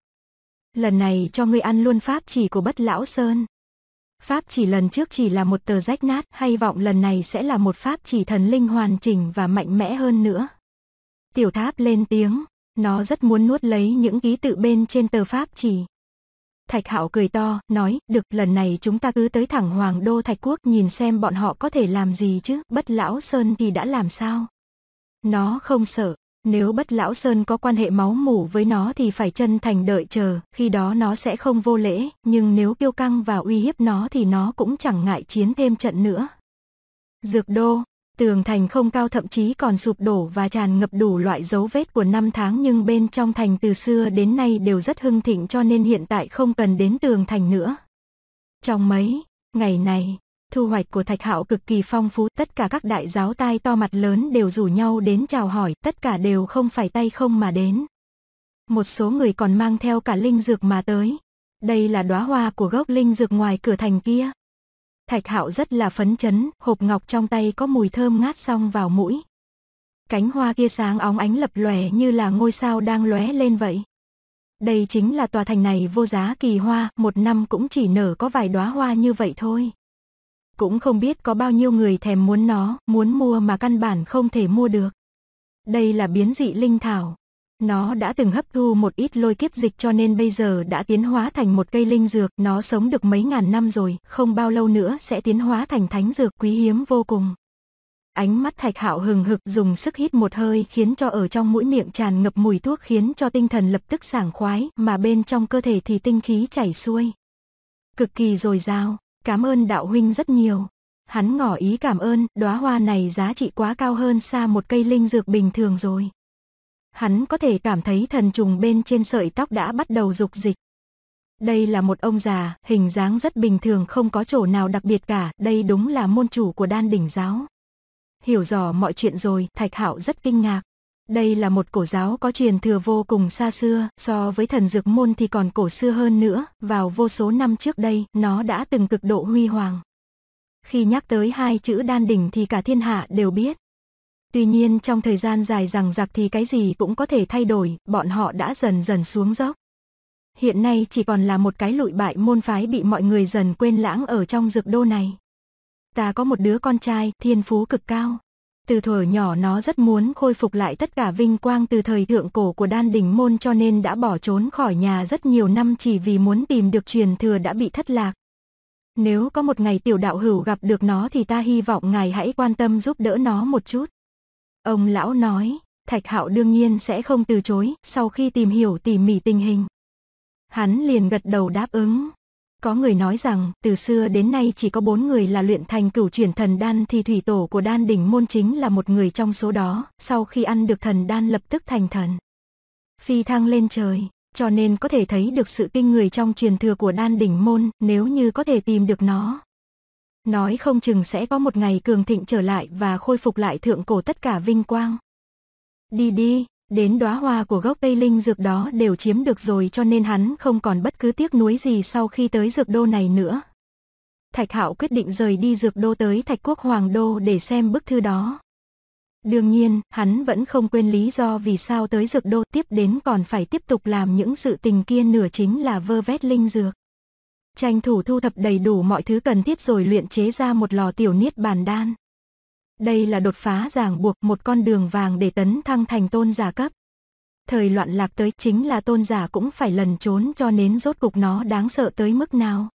Lần này cho ngươi ăn luôn pháp chỉ của bất lão sơn. Pháp chỉ lần trước chỉ là một tờ rách nát, hay vọng lần này sẽ là một pháp chỉ thần linh hoàn chỉnh và mạnh mẽ hơn nữa. Tiểu tháp lên tiếng, nó rất muốn nuốt lấy những ký tự bên trên tờ pháp chỉ. Thạch Hạo cười to, nói, được lần này chúng ta cứ tới thẳng Hoàng Đô Thạch Quốc nhìn xem bọn họ có thể làm gì chứ, bất lão Sơn thì đã làm sao. Nó không sợ, nếu bất lão Sơn có quan hệ máu mủ với nó thì phải chân thành đợi chờ, khi đó nó sẽ không vô lễ, nhưng nếu kiêu căng và uy hiếp nó thì nó cũng chẳng ngại chiến thêm trận nữa. Dược đô, tường thành không cao thậm chí còn sụp đổ và tràn ngập đủ loại dấu vết của năm tháng nhưng bên trong thành từ xưa đến nay đều rất hưng thịnh cho nên hiện tại không cần đến tường thành nữa. Trong mấy ngày này, Thu hoạch của Thạch Hạo cực kỳ phong phú, tất cả các đại giáo tai to mặt lớn đều rủ nhau đến chào hỏi, tất cả đều không phải tay không mà đến. Một số người còn mang theo cả linh dược mà tới. Đây là đóa hoa của gốc linh dược ngoài cửa thành kia. Thạch Hạo rất là phấn chấn, hộp ngọc trong tay có mùi thơm ngát xong vào mũi. Cánh hoa kia sáng óng ánh lập lòe như là ngôi sao đang lóe lên vậy. Đây chính là tòa thành này vô giá kỳ hoa, một năm cũng chỉ nở có vài đóa hoa như vậy thôi cũng không biết có bao nhiêu người thèm muốn nó, muốn mua mà căn bản không thể mua được. Đây là biến dị linh thảo. Nó đã từng hấp thu một ít lôi kiếp dịch cho nên bây giờ đã tiến hóa thành một cây linh dược, nó sống được mấy ngàn năm rồi, không bao lâu nữa sẽ tiến hóa thành thánh dược quý hiếm vô cùng. Ánh mắt Thạch Hạo hừng hực dùng sức hít một hơi khiến cho ở trong mũi miệng tràn ngập mùi thuốc khiến cho tinh thần lập tức sảng khoái, mà bên trong cơ thể thì tinh khí chảy xuôi. Cực kỳ dồi dào, cảm ơn đạo huynh rất nhiều. Hắn ngỏ ý cảm ơn, đóa hoa này giá trị quá cao hơn xa một cây linh dược bình thường rồi. Hắn có thể cảm thấy thần trùng bên trên sợi tóc đã bắt đầu dục dịch. Đây là một ông già, hình dáng rất bình thường không có chỗ nào đặc biệt cả, đây đúng là môn chủ của đan đỉnh giáo. Hiểu rõ mọi chuyện rồi, Thạch Hạo rất kinh ngạc. Đây là một cổ giáo có truyền thừa vô cùng xa xưa, so với thần dược môn thì còn cổ xưa hơn nữa, vào vô số năm trước đây, nó đã từng cực độ huy hoàng. Khi nhắc tới hai chữ đan đỉnh thì cả thiên hạ đều biết. Tuy nhiên trong thời gian dài rằng giặc thì cái gì cũng có thể thay đổi, bọn họ đã dần dần xuống dốc. Hiện nay chỉ còn là một cái lụi bại môn phái bị mọi người dần quên lãng ở trong dược đô này. Ta có một đứa con trai, thiên phú cực cao, từ thời nhỏ nó rất muốn khôi phục lại tất cả vinh quang từ thời thượng cổ của đan đỉnh môn cho nên đã bỏ trốn khỏi nhà rất nhiều năm chỉ vì muốn tìm được truyền thừa đã bị thất lạc. Nếu có một ngày tiểu đạo hữu gặp được nó thì ta hy vọng ngài hãy quan tâm giúp đỡ nó một chút. Ông lão nói, Thạch Hạo đương nhiên sẽ không từ chối, sau khi tìm hiểu tỉ mỉ tình hình. Hắn liền gật đầu đáp ứng. Có người nói rằng, từ xưa đến nay chỉ có bốn người là luyện thành cửu chuyển thần đan thì thủy tổ của đan đỉnh môn chính là một người trong số đó, sau khi ăn được thần đan lập tức thành thần. Phi thăng lên trời, cho nên có thể thấy được sự kinh người trong truyền thừa của đan đỉnh môn nếu như có thể tìm được nó. Nói không chừng sẽ có một ngày cường thịnh trở lại và khôi phục lại thượng cổ tất cả vinh quang. Đi đi, Đến đóa hoa của gốc cây linh dược đó đều chiếm được rồi cho nên hắn không còn bất cứ tiếc nuối gì sau khi tới dược đô này nữa. Thạch Hạo quyết định rời đi dược đô tới Thạch Quốc Hoàng Đô để xem bức thư đó. Đương nhiên, hắn vẫn không quên lý do vì sao tới dược đô tiếp đến còn phải tiếp tục làm những sự tình kia nửa chính là vơ vét linh dược. Tranh thủ thu thập đầy đủ mọi thứ cần thiết rồi luyện chế ra một lò tiểu niết bàn đan. Đây là đột phá ràng buộc một con đường vàng để tấn thăng thành tôn giả cấp. Thời loạn lạc tới chính là tôn giả cũng phải lần trốn cho nên rốt cục nó đáng sợ tới mức nào.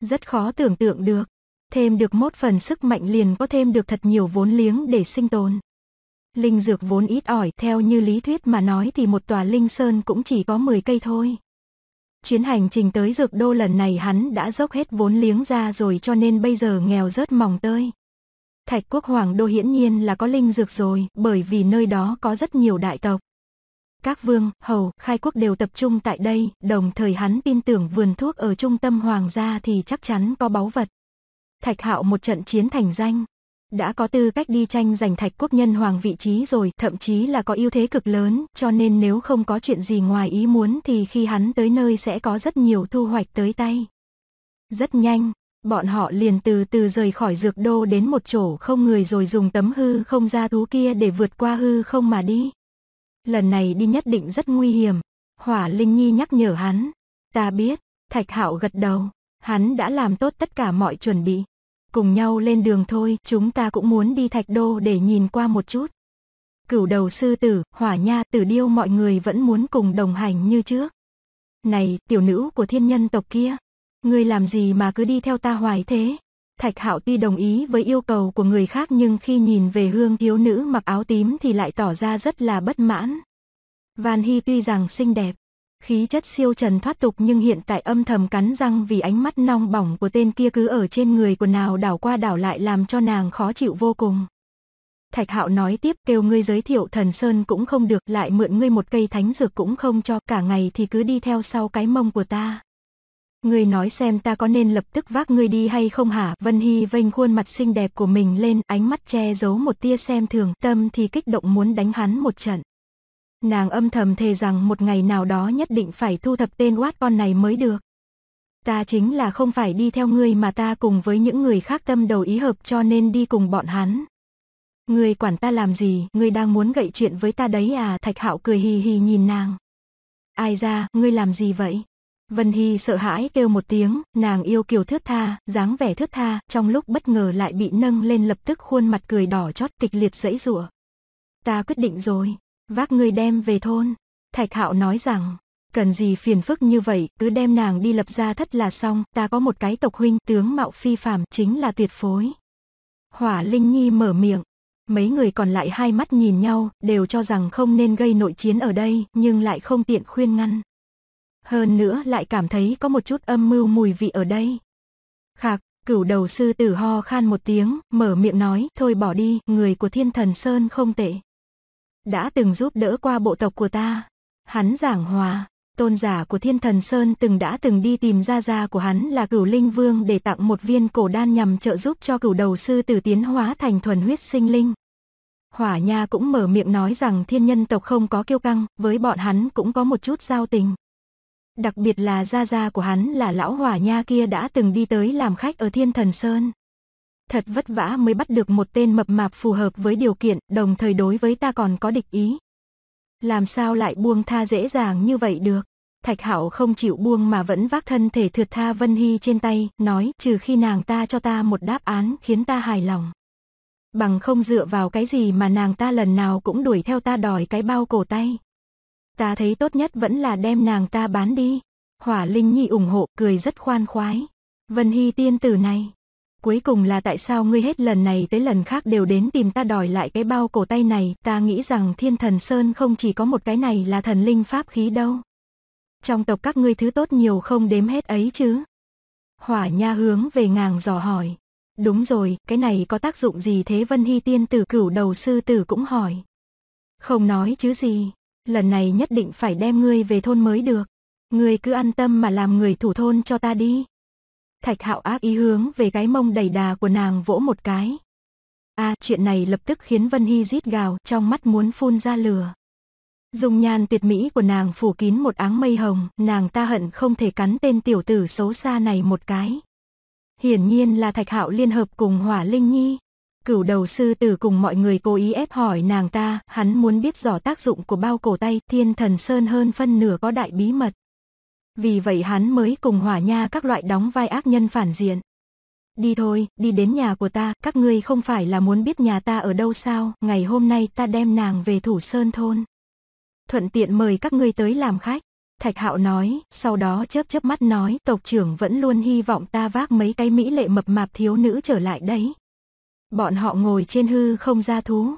Rất khó tưởng tượng được. Thêm được mốt phần sức mạnh liền có thêm được thật nhiều vốn liếng để sinh tồn. Linh dược vốn ít ỏi, theo như lý thuyết mà nói thì một tòa linh sơn cũng chỉ có 10 cây thôi. Chuyến hành trình tới dược đô lần này hắn đã dốc hết vốn liếng ra rồi cho nên bây giờ nghèo rớt mỏng tơi. Thạch quốc hoàng đô hiển nhiên là có linh dược rồi, bởi vì nơi đó có rất nhiều đại tộc. Các vương, hầu, khai quốc đều tập trung tại đây, đồng thời hắn tin tưởng vườn thuốc ở trung tâm hoàng gia thì chắc chắn có báu vật. Thạch hạo một trận chiến thành danh, đã có tư cách đi tranh giành thạch quốc nhân hoàng vị trí rồi, thậm chí là có ưu thế cực lớn, cho nên nếu không có chuyện gì ngoài ý muốn thì khi hắn tới nơi sẽ có rất nhiều thu hoạch tới tay. Rất nhanh, bọn họ liền từ từ rời khỏi dược đô đến một chỗ không người rồi dùng tấm hư không ra thú kia để vượt qua hư không mà đi. Lần này đi nhất định rất nguy hiểm, Hỏa Linh Nhi nhắc nhở hắn. Ta biết, Thạch Hạo gật đầu, hắn đã làm tốt tất cả mọi chuẩn bị. Cùng nhau lên đường thôi, chúng ta cũng muốn đi Thạch Đô để nhìn qua một chút. Cửu đầu sư tử, hỏa nha, tử điêu mọi người vẫn muốn cùng đồng hành như trước. Này, tiểu nữ của thiên nhân tộc kia, ngươi làm gì mà cứ đi theo ta hoài thế? Thạch Hạo tuy đồng ý với yêu cầu của người khác nhưng khi nhìn về hương thiếu nữ mặc áo tím thì lại tỏ ra rất là bất mãn. Van Hy tuy rằng xinh đẹp, khí chất siêu trần thoát tục nhưng hiện tại âm thầm cắn răng vì ánh mắt nong bỏng của tên kia cứ ở trên người của nào đảo qua đảo lại làm cho nàng khó chịu vô cùng. Thạch Hạo nói tiếp kêu ngươi giới thiệu thần sơn cũng không được lại mượn ngươi một cây thánh dược cũng không cho cả ngày thì cứ đi theo sau cái mông của ta. Ngươi nói xem ta có nên lập tức vác ngươi đi hay không hả? Vân Hy vênh khuôn mặt xinh đẹp của mình lên, ánh mắt che giấu một tia xem thường, tâm thì kích động muốn đánh hắn một trận. Nàng âm thầm thề rằng một ngày nào đó nhất định phải thu thập tên oát con này mới được. Ta chính là không phải đi theo ngươi mà ta cùng với những người khác tâm đầu ý hợp cho nên đi cùng bọn hắn. Ngươi quản ta làm gì, ngươi đang muốn gậy chuyện với ta đấy à? Thạch Hạo cười hì hì nhìn nàng. Ai ra, ngươi làm gì vậy? Vân Hy sợ hãi kêu một tiếng, nàng yêu kiều thướt tha, dáng vẻ thướt tha, trong lúc bất ngờ lại bị nâng lên lập tức khuôn mặt cười đỏ chót kịch liệt dẫy rủa. Ta quyết định rồi, vác người đem về thôn. Thạch Hạo nói rằng, cần gì phiền phức như vậy, cứ đem nàng đi lập ra thất là xong, ta có một cái tộc huynh tướng mạo phi phàm chính là tuyệt phối. Hỏa Linh Nhi mở miệng, mấy người còn lại hai mắt nhìn nhau, đều cho rằng không nên gây nội chiến ở đây, nhưng lại không tiện khuyên ngăn hơn nữa lại cảm thấy có một chút âm mưu mùi vị ở đây. Khạc, cửu đầu sư tử ho khan một tiếng, mở miệng nói, thôi bỏ đi, người của thiên thần Sơn không tệ. Đã từng giúp đỡ qua bộ tộc của ta. Hắn giảng hòa, tôn giả của thiên thần Sơn từng đã từng đi tìm ra gia của hắn là cửu linh vương để tặng một viên cổ đan nhằm trợ giúp cho cửu đầu sư tử tiến hóa thành thuần huyết sinh linh. Hỏa Nha cũng mở miệng nói rằng thiên nhân tộc không có kiêu căng, với bọn hắn cũng có một chút giao tình đặc biệt là gia gia của hắn là lão hỏa nha kia đã từng đi tới làm khách ở Thiên Thần Sơn. Thật vất vả mới bắt được một tên mập mạp phù hợp với điều kiện, đồng thời đối với ta còn có địch ý. Làm sao lại buông tha dễ dàng như vậy được? Thạch Hạo không chịu buông mà vẫn vác thân thể thượt tha Vân Hy trên tay, nói trừ khi nàng ta cho ta một đáp án khiến ta hài lòng. Bằng không dựa vào cái gì mà nàng ta lần nào cũng đuổi theo ta đòi cái bao cổ tay. Ta thấy tốt nhất vẫn là đem nàng ta bán đi. Hỏa Linh Nhi ủng hộ, cười rất khoan khoái. Vân Hy tiên tử này. Cuối cùng là tại sao ngươi hết lần này tới lần khác đều đến tìm ta đòi lại cái bao cổ tay này, ta nghĩ rằng thiên thần Sơn không chỉ có một cái này là thần linh pháp khí đâu. Trong tộc các ngươi thứ tốt nhiều không đếm hết ấy chứ. Hỏa nha hướng về ngàng dò hỏi. Đúng rồi, cái này có tác dụng gì thế Vân Hy tiên tử cửu đầu sư tử cũng hỏi. Không nói chứ gì, lần này nhất định phải đem ngươi về thôn mới được. Ngươi cứ an tâm mà làm người thủ thôn cho ta đi. Thạch hạo ác ý hướng về cái mông đầy đà của nàng vỗ một cái. a à, chuyện này lập tức khiến Vân Hy rít gào trong mắt muốn phun ra lửa. Dùng nhàn tuyệt mỹ của nàng phủ kín một áng mây hồng, nàng ta hận không thể cắn tên tiểu tử xấu xa này một cái. Hiển nhiên là Thạch Hạo liên hợp cùng Hỏa Linh Nhi. Cửu đầu sư tử cùng mọi người cố ý ép hỏi nàng ta, hắn muốn biết rõ tác dụng của bao cổ tay thiên thần sơn hơn phân nửa có đại bí mật. Vì vậy hắn mới cùng hỏa nha các loại đóng vai ác nhân phản diện. Đi thôi, đi đến nhà của ta, các ngươi không phải là muốn biết nhà ta ở đâu sao, ngày hôm nay ta đem nàng về thủ sơn thôn. Thuận tiện mời các ngươi tới làm khách. Thạch Hạo nói, sau đó chớp chớp mắt nói, tộc trưởng vẫn luôn hy vọng ta vác mấy cái mỹ lệ mập mạp thiếu nữ trở lại đấy. Bọn họ ngồi trên hư không ra thú,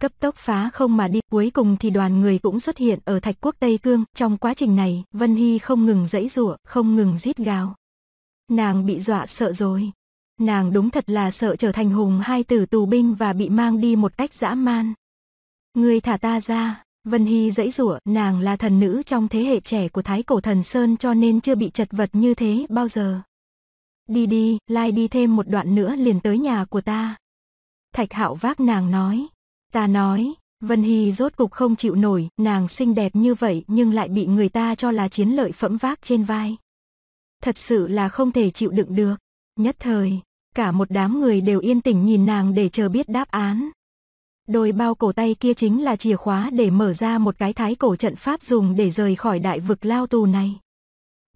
cấp tốc phá không mà đi, cuối cùng thì đoàn người cũng xuất hiện ở Thạch Quốc Tây Cương, trong quá trình này, Vân Hy không ngừng dãy rủa, không ngừng rít gào. Nàng bị dọa sợ rồi. Nàng đúng thật là sợ trở thành hùng hai tử tù binh và bị mang đi một cách dã man. Người thả ta ra, Vân Hy dãy rủa, nàng là thần nữ trong thế hệ trẻ của Thái Cổ Thần Sơn cho nên chưa bị chật vật như thế bao giờ. Đi đi, lai đi thêm một đoạn nữa liền tới nhà của ta. Thạch Hạo vác nàng nói. Ta nói, Vân Hy rốt cục không chịu nổi, nàng xinh đẹp như vậy nhưng lại bị người ta cho là chiến lợi phẩm vác trên vai. Thật sự là không thể chịu đựng được. Nhất thời, cả một đám người đều yên tĩnh nhìn nàng để chờ biết đáp án. Đôi bao cổ tay kia chính là chìa khóa để mở ra một cái thái cổ trận pháp dùng để rời khỏi đại vực lao tù này.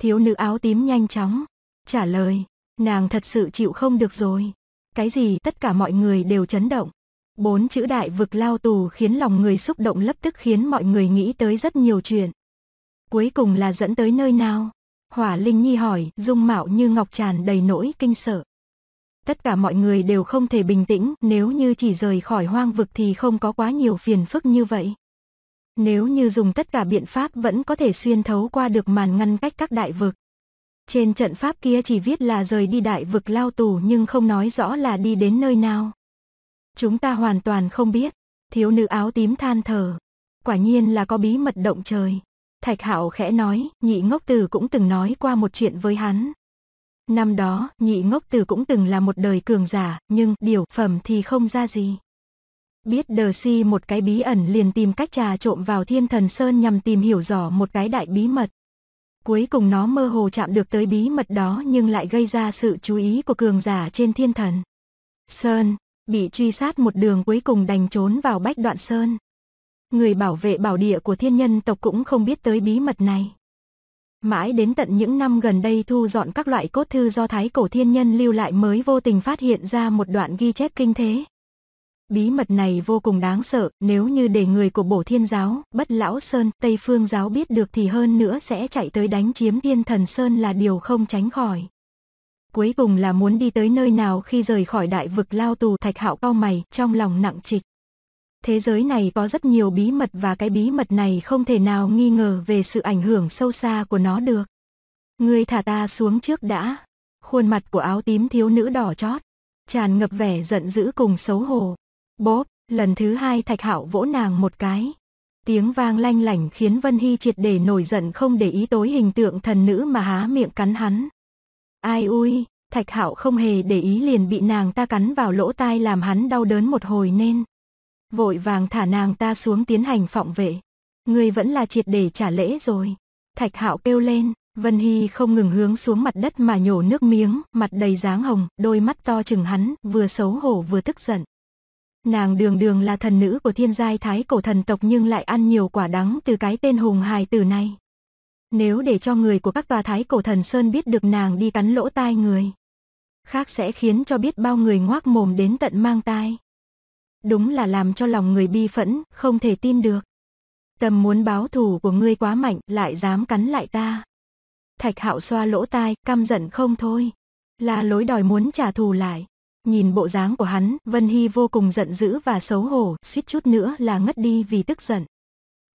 Thiếu nữ áo tím nhanh chóng, trả lời, nàng thật sự chịu không được rồi. Cái gì tất cả mọi người đều chấn động. Bốn chữ đại vực lao tù khiến lòng người xúc động lập tức khiến mọi người nghĩ tới rất nhiều chuyện. Cuối cùng là dẫn tới nơi nào? Hỏa Linh Nhi hỏi, dung mạo như ngọc tràn đầy nỗi kinh sợ. Tất cả mọi người đều không thể bình tĩnh, nếu như chỉ rời khỏi hoang vực thì không có quá nhiều phiền phức như vậy. Nếu như dùng tất cả biện pháp vẫn có thể xuyên thấu qua được màn ngăn cách các đại vực. Trên trận pháp kia chỉ viết là rời đi đại vực lao tù nhưng không nói rõ là đi đến nơi nào. Chúng ta hoàn toàn không biết, thiếu nữ áo tím than thở. Quả nhiên là có bí mật động trời. Thạch Hạo khẽ nói, nhị ngốc tử cũng từng nói qua một chuyện với hắn. Năm đó, nhị ngốc tử cũng từng là một đời cường giả, nhưng điều phẩm thì không ra gì. Biết đờ si một cái bí ẩn liền tìm cách trà trộm vào thiên thần sơn nhằm tìm hiểu rõ một cái đại bí mật cuối cùng nó mơ hồ chạm được tới bí mật đó nhưng lại gây ra sự chú ý của cường giả trên thiên thần. Sơn, bị truy sát một đường cuối cùng đành trốn vào bách đoạn Sơn. Người bảo vệ bảo địa của thiên nhân tộc cũng không biết tới bí mật này. Mãi đến tận những năm gần đây thu dọn các loại cốt thư do thái cổ thiên nhân lưu lại mới vô tình phát hiện ra một đoạn ghi chép kinh thế. Bí mật này vô cùng đáng sợ, nếu như để người của bổ thiên giáo, bất lão sơn, tây phương giáo biết được thì hơn nữa sẽ chạy tới đánh chiếm thiên thần sơn là điều không tránh khỏi. Cuối cùng là muốn đi tới nơi nào khi rời khỏi đại vực lao tù thạch hạo cao mày, trong lòng nặng trịch. Thế giới này có rất nhiều bí mật và cái bí mật này không thể nào nghi ngờ về sự ảnh hưởng sâu xa của nó được. người thả ta xuống trước đã. Khuôn mặt của áo tím thiếu nữ đỏ chót, tràn ngập vẻ giận dữ cùng xấu hổ. Bốp, lần thứ hai Thạch Hạo vỗ nàng một cái. Tiếng vang lanh lảnh khiến Vân Hy triệt để nổi giận không để ý tối hình tượng thần nữ mà há miệng cắn hắn. Ai ui, Thạch Hạo không hề để ý liền bị nàng ta cắn vào lỗ tai làm hắn đau đớn một hồi nên. Vội vàng thả nàng ta xuống tiến hành phọng vệ. Người vẫn là triệt để trả lễ rồi. Thạch Hạo kêu lên, Vân Hy không ngừng hướng xuống mặt đất mà nhổ nước miếng, mặt đầy dáng hồng, đôi mắt to chừng hắn, vừa xấu hổ vừa tức giận nàng đường đường là thần nữ của thiên giai thái cổ thần tộc nhưng lại ăn nhiều quả đắng từ cái tên hùng hài từ này. Nếu để cho người của các tòa thái cổ thần sơn biết được nàng đi cắn lỗ tai người, khác sẽ khiến cho biết bao người ngoác mồm đến tận mang tai. Đúng là làm cho lòng người bi phẫn, không thể tin được. Tầm muốn báo thù của ngươi quá mạnh, lại dám cắn lại ta. Thạch Hạo xoa lỗ tai, căm giận không thôi. Là lối đòi muốn trả thù lại. Nhìn bộ dáng của hắn, Vân Hy vô cùng giận dữ và xấu hổ, suýt chút nữa là ngất đi vì tức giận.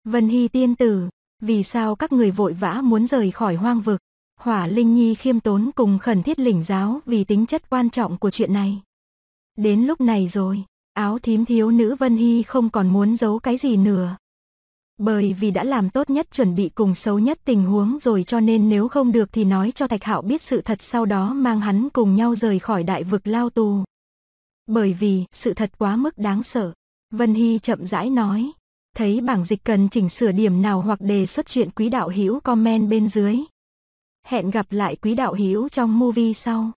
Vân Hy tiên tử, vì sao các người vội vã muốn rời khỏi hoang vực? Hỏa Linh Nhi khiêm tốn cùng khẩn thiết lỉnh giáo vì tính chất quan trọng của chuyện này. Đến lúc này rồi, áo thím thiếu nữ Vân Hy không còn muốn giấu cái gì nữa bởi vì đã làm tốt nhất chuẩn bị cùng xấu nhất tình huống rồi cho nên nếu không được thì nói cho Thạch Hạo biết sự thật sau đó mang hắn cùng nhau rời khỏi đại vực lao tù. Bởi vì sự thật quá mức đáng sợ. Vân Hy chậm rãi nói, thấy bảng dịch cần chỉnh sửa điểm nào hoặc đề xuất chuyện quý đạo hữu comment bên dưới. Hẹn gặp lại quý đạo hữu trong movie sau.